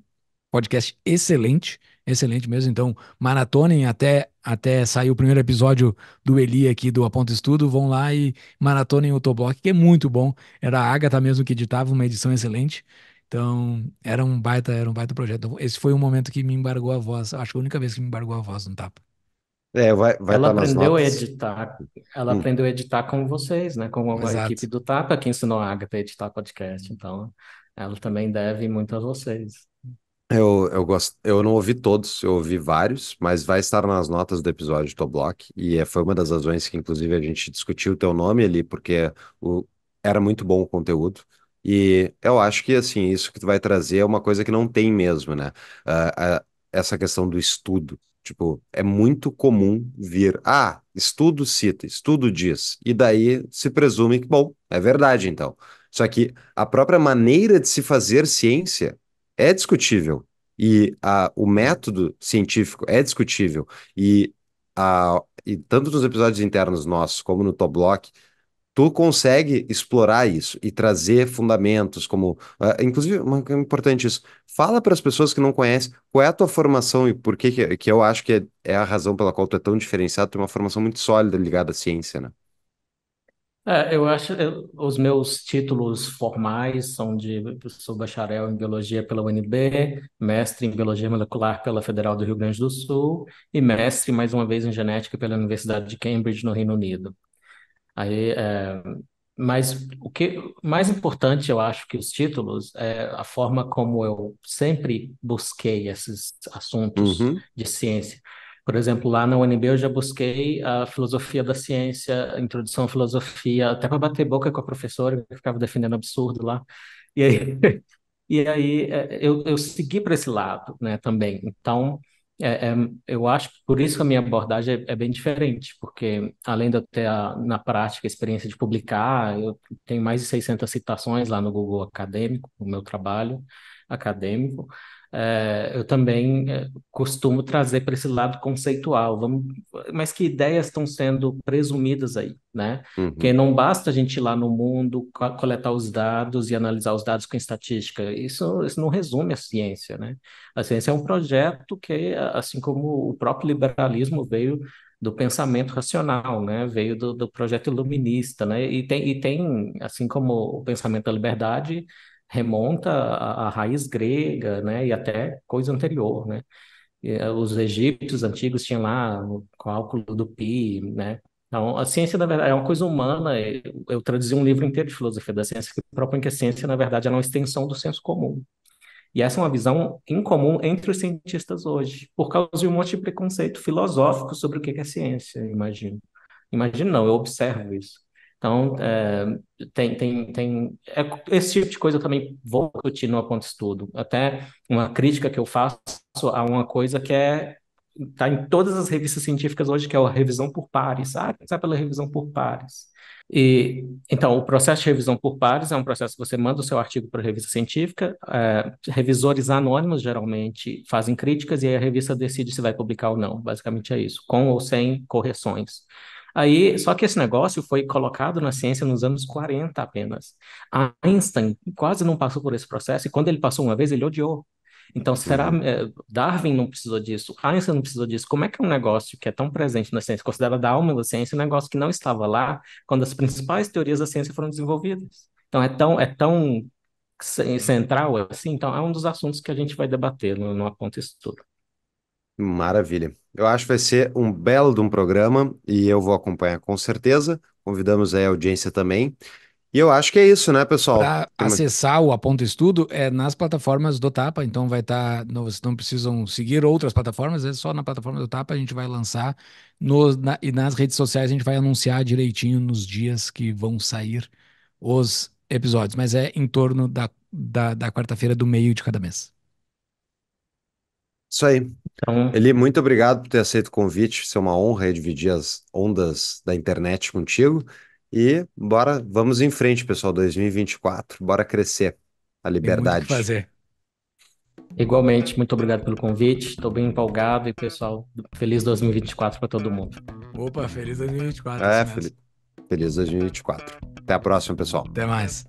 podcast excelente, excelente mesmo. Então, maratonem até, até sair o primeiro episódio do Eli aqui do Aponto Estudo. Vão lá e maratonem o Toblock, que é muito bom. Era a Agatha mesmo que editava, uma edição excelente. Então, era um baita, era um baita projeto. Então, esse foi um momento que me embargou a voz. Acho que a única vez que me embargou a voz no tapa. É, vai, vai ela tá aprendeu a editar. Ela hum. aprendeu a editar com vocês, né? Com a Exato. equipe do Tapa que ensinou a Agatha a editar podcast. Então, ela também deve muito a vocês. Eu, eu gosto, eu não ouvi todos, eu ouvi vários, mas vai estar nas notas do episódio do Toblock, e é, foi uma das razões que, inclusive, a gente discutiu o teu nome ali, porque o, era muito bom o conteúdo. E eu acho que, assim, isso que tu vai trazer é uma coisa que não tem mesmo, né? Uh, uh, essa questão do estudo, Tipo, é muito comum vir, ah, estudo cita, estudo diz, e daí se presume que, bom, é verdade então. Só que a própria maneira de se fazer ciência é discutível, e a, o método científico é discutível, e, a, e tanto nos episódios internos nossos como no Toblock, tu consegue explorar isso e trazer fundamentos como, uh, inclusive, uma, é importante isso, fala para as pessoas que não conhecem qual é a tua formação e por que, que, que eu acho que é, é, a razão pela qual tu é tão diferenciado, tu é uma formação muito sólida ligada à ciência, né? É, eu acho eu, os meus títulos formais são de sou bacharel em biologia pela UNB, mestre em biologia molecular pela Federal do Rio Grande do Sul e mestre mais uma vez em genética pela Universidade de Cambridge no Reino Unido. Aí, é, mas o que mais importante, eu acho, que os títulos é a forma como eu sempre busquei esses assuntos uhum. de ciência. Por exemplo, lá na UNB eu já busquei a filosofia da ciência, a introdução à filosofia, até para bater boca com a professora, que ficava defendendo absurdo lá. E aí, e aí é, eu, eu segui para esse lado né, também. Então, é, é, eu acho que por isso que a minha abordagem é, é, bem diferente, porque além de eu ter a, na prática a experiência de publicar, eu tenho mais de 600 citações lá no Google Acadêmico, o meu trabalho acadêmico, é, eu também eh, costumo trazer para esse lado conceitual. Vamos, mas que ideias estão sendo presumidas aí, né? Uhum. Porque não basta a gente ir lá no mundo coletar os dados e analisar os dados com estatística. Isso, isso não resume a ciência, né? A ciência é um projeto que, assim como o próprio liberalismo veio do pensamento racional, né? Veio do, do projeto iluminista, né? E tem, e tem, assim como o pensamento da liberdade, remonta à, à raiz grega, né? E até coisa anterior, né? Eh, os egípcios antigos tinham lá o cálculo do pi, né? Então, a ciência, na verdade, é uma coisa humana. Eh, eu traduzi um livro inteiro de filosofia da ciência que propõe que a ciência, na verdade, é uma extensão do senso comum. E essa é uma visão incomum entre os cientistas hoje, por causa de um monte de preconceito filosófico sobre o que é ciência, imagino. Imagino não, eu observo isso. Então, é, tem, tem, tem é, esse tipo de coisa eu também vou discutir no Aponto Estudo. Até uma crítica que eu faço a uma coisa que é está em todas as revistas científicas hoje, que é a revisão por pares. Ah, sabe pela revisão por pares. E, então, o processo de revisão por pares é um processo que você manda o seu artigo para a revista científica, é, revisores anônimos geralmente fazem críticas e aí a revista decide se vai publicar ou não, basicamente é isso, com ou sem correções. Aí, só que esse negócio foi colocado na ciência nos anos 40 apenas. Einstein quase não passou por esse processo e quando ele passou uma vez, ele odiou. Então, será uhum. eh, Darwin não precisou disso? Einstein não precisou disso? Como é que é um negócio que é tão presente na ciência, considerado a alma da ciência, um negócio que não estava lá quando as principais teorias da ciência foram desenvolvidas? Então, é tão, é tão central assim. Então, é um dos assuntos que a gente vai debater no, no Aponta Estudo. Maravilha. Eu acho que vai ser um belo de um programa e eu vou acompanhar com certeza. Convidamos aí a audiência também. E eu acho que é isso, né, pessoal? Para acessar o Aponto Estudo é nas plataformas do Tapa, então vai estar. Tá, não, vocês não precisam seguir outras plataformas, é só na plataforma do Tapa a gente vai lançar no, na, e nas redes sociais a gente vai anunciar direitinho nos dias que vão sair os episódios, mas é em torno da, da, da quarta-feira do meio de cada mês. Isso aí. Então... Eli, muito obrigado por ter aceito o convite. Isso é uma honra dividir as ondas da internet contigo. E bora, vamos em frente, pessoal, 2024. Bora crescer a liberdade. Tem fazer. Igualmente, muito obrigado pelo convite. Estou bem empolgado e, pessoal, feliz 2024 para todo mundo. Opa, feliz 2024. É, assim feliz, feliz 2024. Até a próxima, pessoal. Até mais.